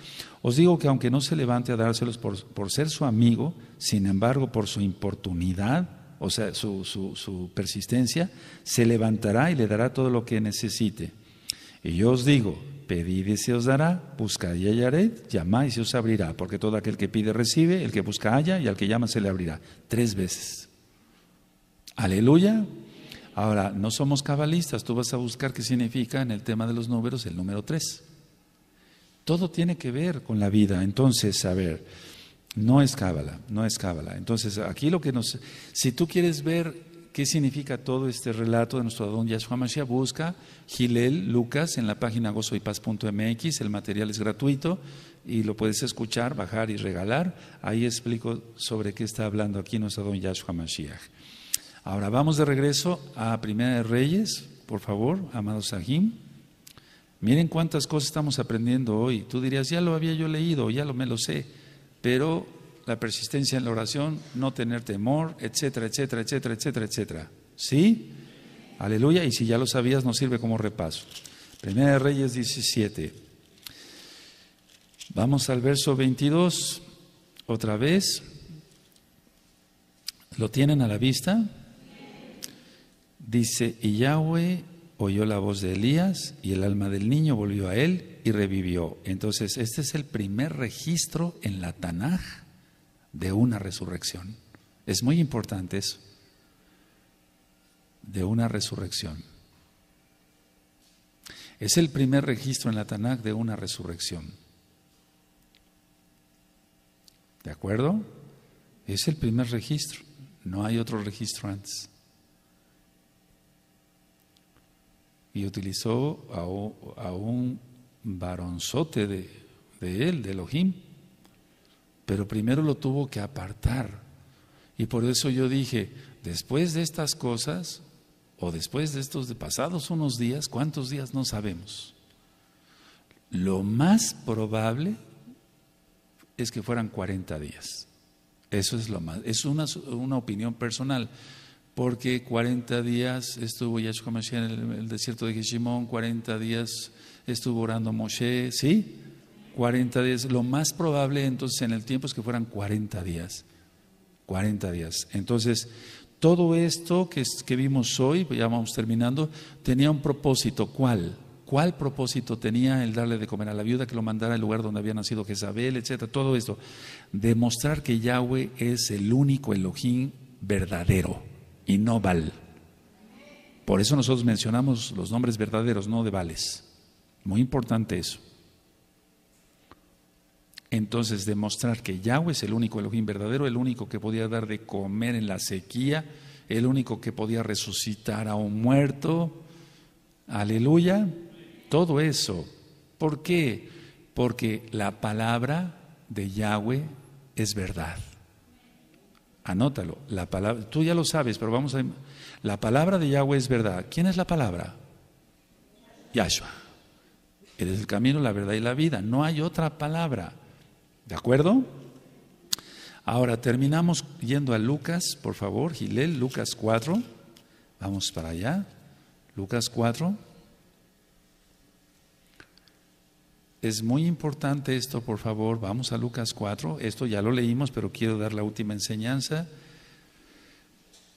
S1: Os digo que aunque no se levante a dárselos por, por ser su amigo, sin embargo, por su importunidad, o sea, su, persistencia, se levantará y le dará todo lo que necesite. Y yo os digo, pedid y se os dará, buscad y hallaréis, llamad y se os abrirá, porque todo aquel que pide recibe, el que busca haya y al que llama se le abrirá. Tres veces. Aleluya. Ahora, no somos cabalistas, tú vas a buscar qué significa en el tema de los números el número tres. Todo tiene que ver con la vida. Entonces, a ver, no es cábala, no es cábala. Entonces, aquí lo que nos. Si tú quieres ver qué significa todo este relato de nuestro don Yahshua Mashiach, busca Gilel Lucas en la página gozoypaz.mx. El material es gratuito y lo puedes escuchar, bajar y regalar. Ahí explico sobre qué está hablando aquí nuestro don Yahshua Mashiach. Ahora vamos de regreso a Primera de Reyes, por favor, amados Sahim. Miren cuántas cosas estamos aprendiendo hoy. Tú dirías, ya lo había yo leído, ya lo me lo sé pero la persistencia en la oración, no tener temor, etcétera, etcétera, etcétera, etcétera, etcétera. ¿Sí? Aleluya. Y si ya lo sabías, nos sirve como repaso. Primera de Reyes 17. Vamos al verso 22. Otra vez. ¿Lo tienen a la vista? Dice, y Yahweh oyó la voz de Elías y el alma del niño volvió a él y revivió. Entonces, este es el primer registro en la Tanaj de una resurrección. Es muy importante eso, de una resurrección. Es el primer registro en la Tanaj de una resurrección. ¿De acuerdo? Es el primer registro, no hay otro registro antes. y utilizó a a un, Baronzote de, él, de Elohim, pero primero lo tuvo que apartar. Y por eso yo dije, después de estas cosas, o después de estos de pasados unos días, ¿cuántos días no sabemos? Lo más probable es que fueran 40 días. Eso es lo más, es una, una opinión personal, porque 40 días estuvo Yahshua Mashiach en el, desierto de Gishimón, 40 días estuvo orando Moshe, ¿sí? 40 días. Lo más probable entonces en el tiempo es que fueran 40 días. 40 días. Entonces, todo esto que, que vimos hoy, pues ya vamos terminando, tenía un propósito. ¿Cuál? ¿Cuál propósito tenía el darle de comer a la viuda que lo mandara al lugar donde había nacido Jezabel, etcétera? Todo esto. Demostrar que Yahweh es el único Elohim verdadero y no Val. Por eso nosotros mencionamos los nombres verdaderos, no de vales. Muy importante eso. Entonces, demostrar que Yahweh es el único Elohim verdadero, el único que podía dar de comer en la sequía, el único que podía resucitar a un muerto. Aleluya. Todo eso. ¿Por qué? Porque la palabra de Yahweh es verdad. Anótalo. La palabra, tú ya lo sabes, pero vamos a. La palabra de Yahweh es verdad. ¿Quién es la palabra? Yahshua. Eres el camino, la verdad y la vida. No hay otra palabra. ¿De acuerdo? Ahora terminamos yendo a Lucas, por favor, Gilel, Lucas 4. Vamos para allá. Lucas 4. Es muy importante esto, por favor. Vamos a Lucas 4. Esto ya lo leímos, pero quiero dar la última enseñanza.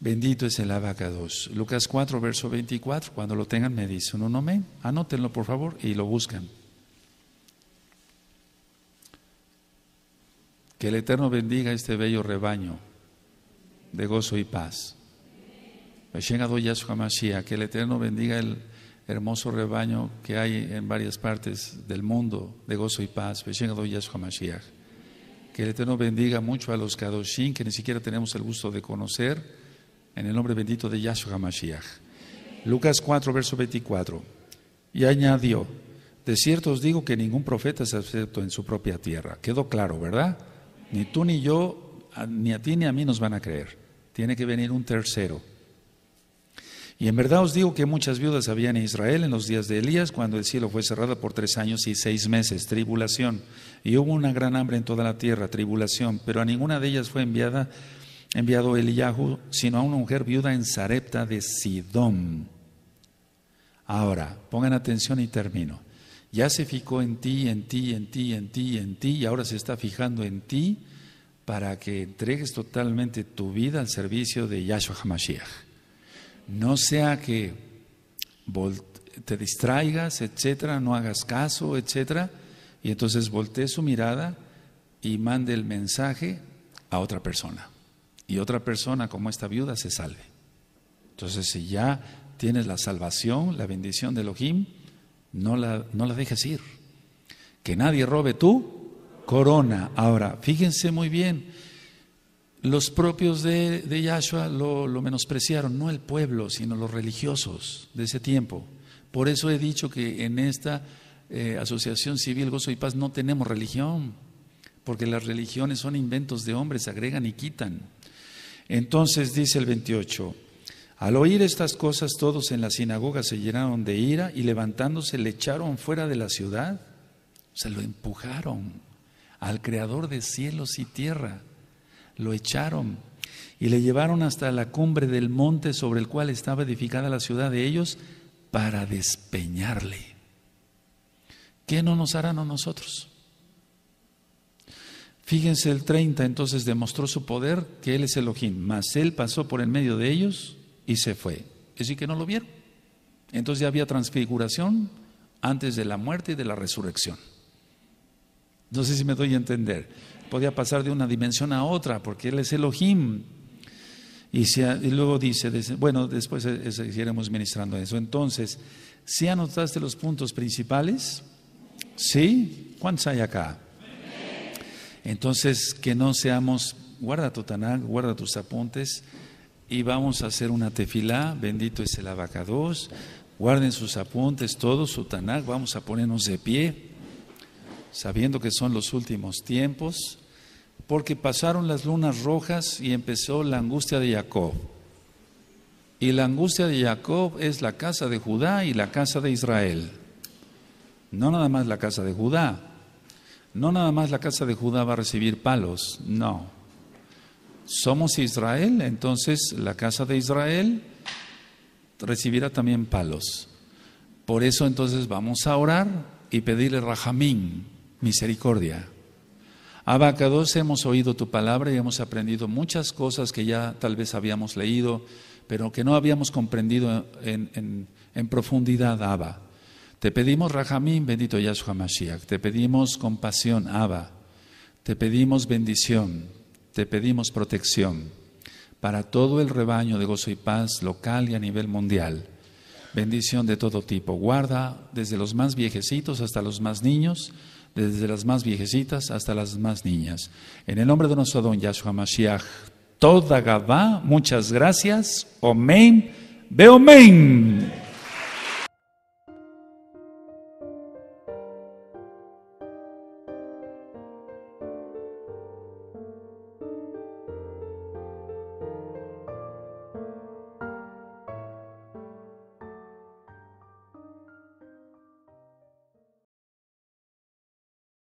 S1: Bendito es el abacados. Lucas 4, verso 24. Cuando lo tengan, me dicen un amén. Anótenlo, por favor, y lo buscan. Que el Eterno bendiga este bello rebaño de gozo y paz. Que el Eterno bendiga el hermoso rebaño que hay en varias partes del mundo de gozo y paz. Que el Eterno bendiga mucho a los Kadoshim que ni siquiera tenemos el gusto de conocer en el nombre bendito de Yahshua Mashiach. Lucas 4, verso 24. Y añadió, de cierto os digo que ningún profeta se aceptó en su propia tierra. Quedó claro, ¿verdad? Ni tú ni yo, ni a ti ni a mí nos van a creer. Tiene que venir un tercero. Y en verdad os digo que muchas viudas había en Israel en los días de Elías, cuando el cielo fue cerrado por tres años y seis meses, tribulación. Y hubo una gran hambre en toda la tierra, tribulación, pero a ninguna de ellas fue enviada enviado Eliyahu, sino a una mujer viuda en Sarepta de Sidón. Ahora, pongan atención y termino. Ya se fijó en ti, en ti, en ti, en ti, en ti, y ahora se está fijando en ti para que entregues totalmente tu vida al servicio de Yahshua HaMashiach. No sea que te distraigas, etcétera, no hagas caso, etcétera, y entonces voltee su mirada y mande el mensaje a otra persona y otra persona como esta viuda se salve. Entonces, si ya tienes la salvación, la bendición de Elohim, no la, no la dejes ir. Que nadie robe tu corona. Ahora, fíjense muy bien, los propios de, de Yahshua lo, menospreciaron, no el pueblo, sino los religiosos de ese tiempo. Por eso he dicho que en esta eh, Asociación Civil Gozo y Paz no tenemos religión, porque las religiones son inventos de hombres, agregan y quitan. Entonces dice el 28, al oír estas cosas todos en la sinagoga se llenaron de ira y levantándose le echaron fuera de la ciudad, se lo empujaron al creador de cielos y tierra, lo echaron y le llevaron hasta la cumbre del monte sobre el cual estaba edificada la ciudad de ellos para despeñarle. ¿Qué no nos harán a nosotros? Fíjense el 30, entonces demostró su poder que él es Elohim, mas él pasó por en medio de ellos y se fue. Es que no lo vieron. Entonces ya había transfiguración antes de la muerte y de la resurrección. No sé si me doy a entender. Podía pasar de una dimensión a otra porque él es Elohim. Y, luego dice, bueno, después e, e, seguiremos ministrando eso. Entonces, si anotaste los puntos principales? ¿Sí? ¿Cuántos hay acá? Entonces, que no seamos, guarda tu Tanakh, guarda tus apuntes y vamos a hacer una tefilá, bendito es el abacados, guarden sus apuntes, todos su Tanakh, vamos a ponernos de pie, sabiendo que son los últimos tiempos, porque pasaron las lunas rojas y empezó la angustia de Jacob. Y la angustia de Jacob es la casa de Judá y la casa de Israel. No nada más la casa de Judá, no nada más la casa de Judá va a recibir palos, no. Somos Israel, entonces la casa de Israel recibirá también palos. Por eso entonces vamos a orar y pedirle rajamín, misericordia. dos hemos oído tu palabra y hemos aprendido muchas cosas que ya tal vez habíamos leído, pero que no habíamos comprendido en, en profundidad, Abba. Te pedimos Rajamín, bendito Yahshua Mashiach. Te pedimos compasión, Abba. Te pedimos bendición. Te pedimos protección para todo el rebaño de gozo y paz local y a nivel mundial. Bendición de todo tipo. Guarda desde los más viejecitos hasta los más niños, desde las más viejecitas hasta las más niñas. En el nombre de nuestro don Yahshua Mashiach, toda Gabá, muchas gracias. Omein, veo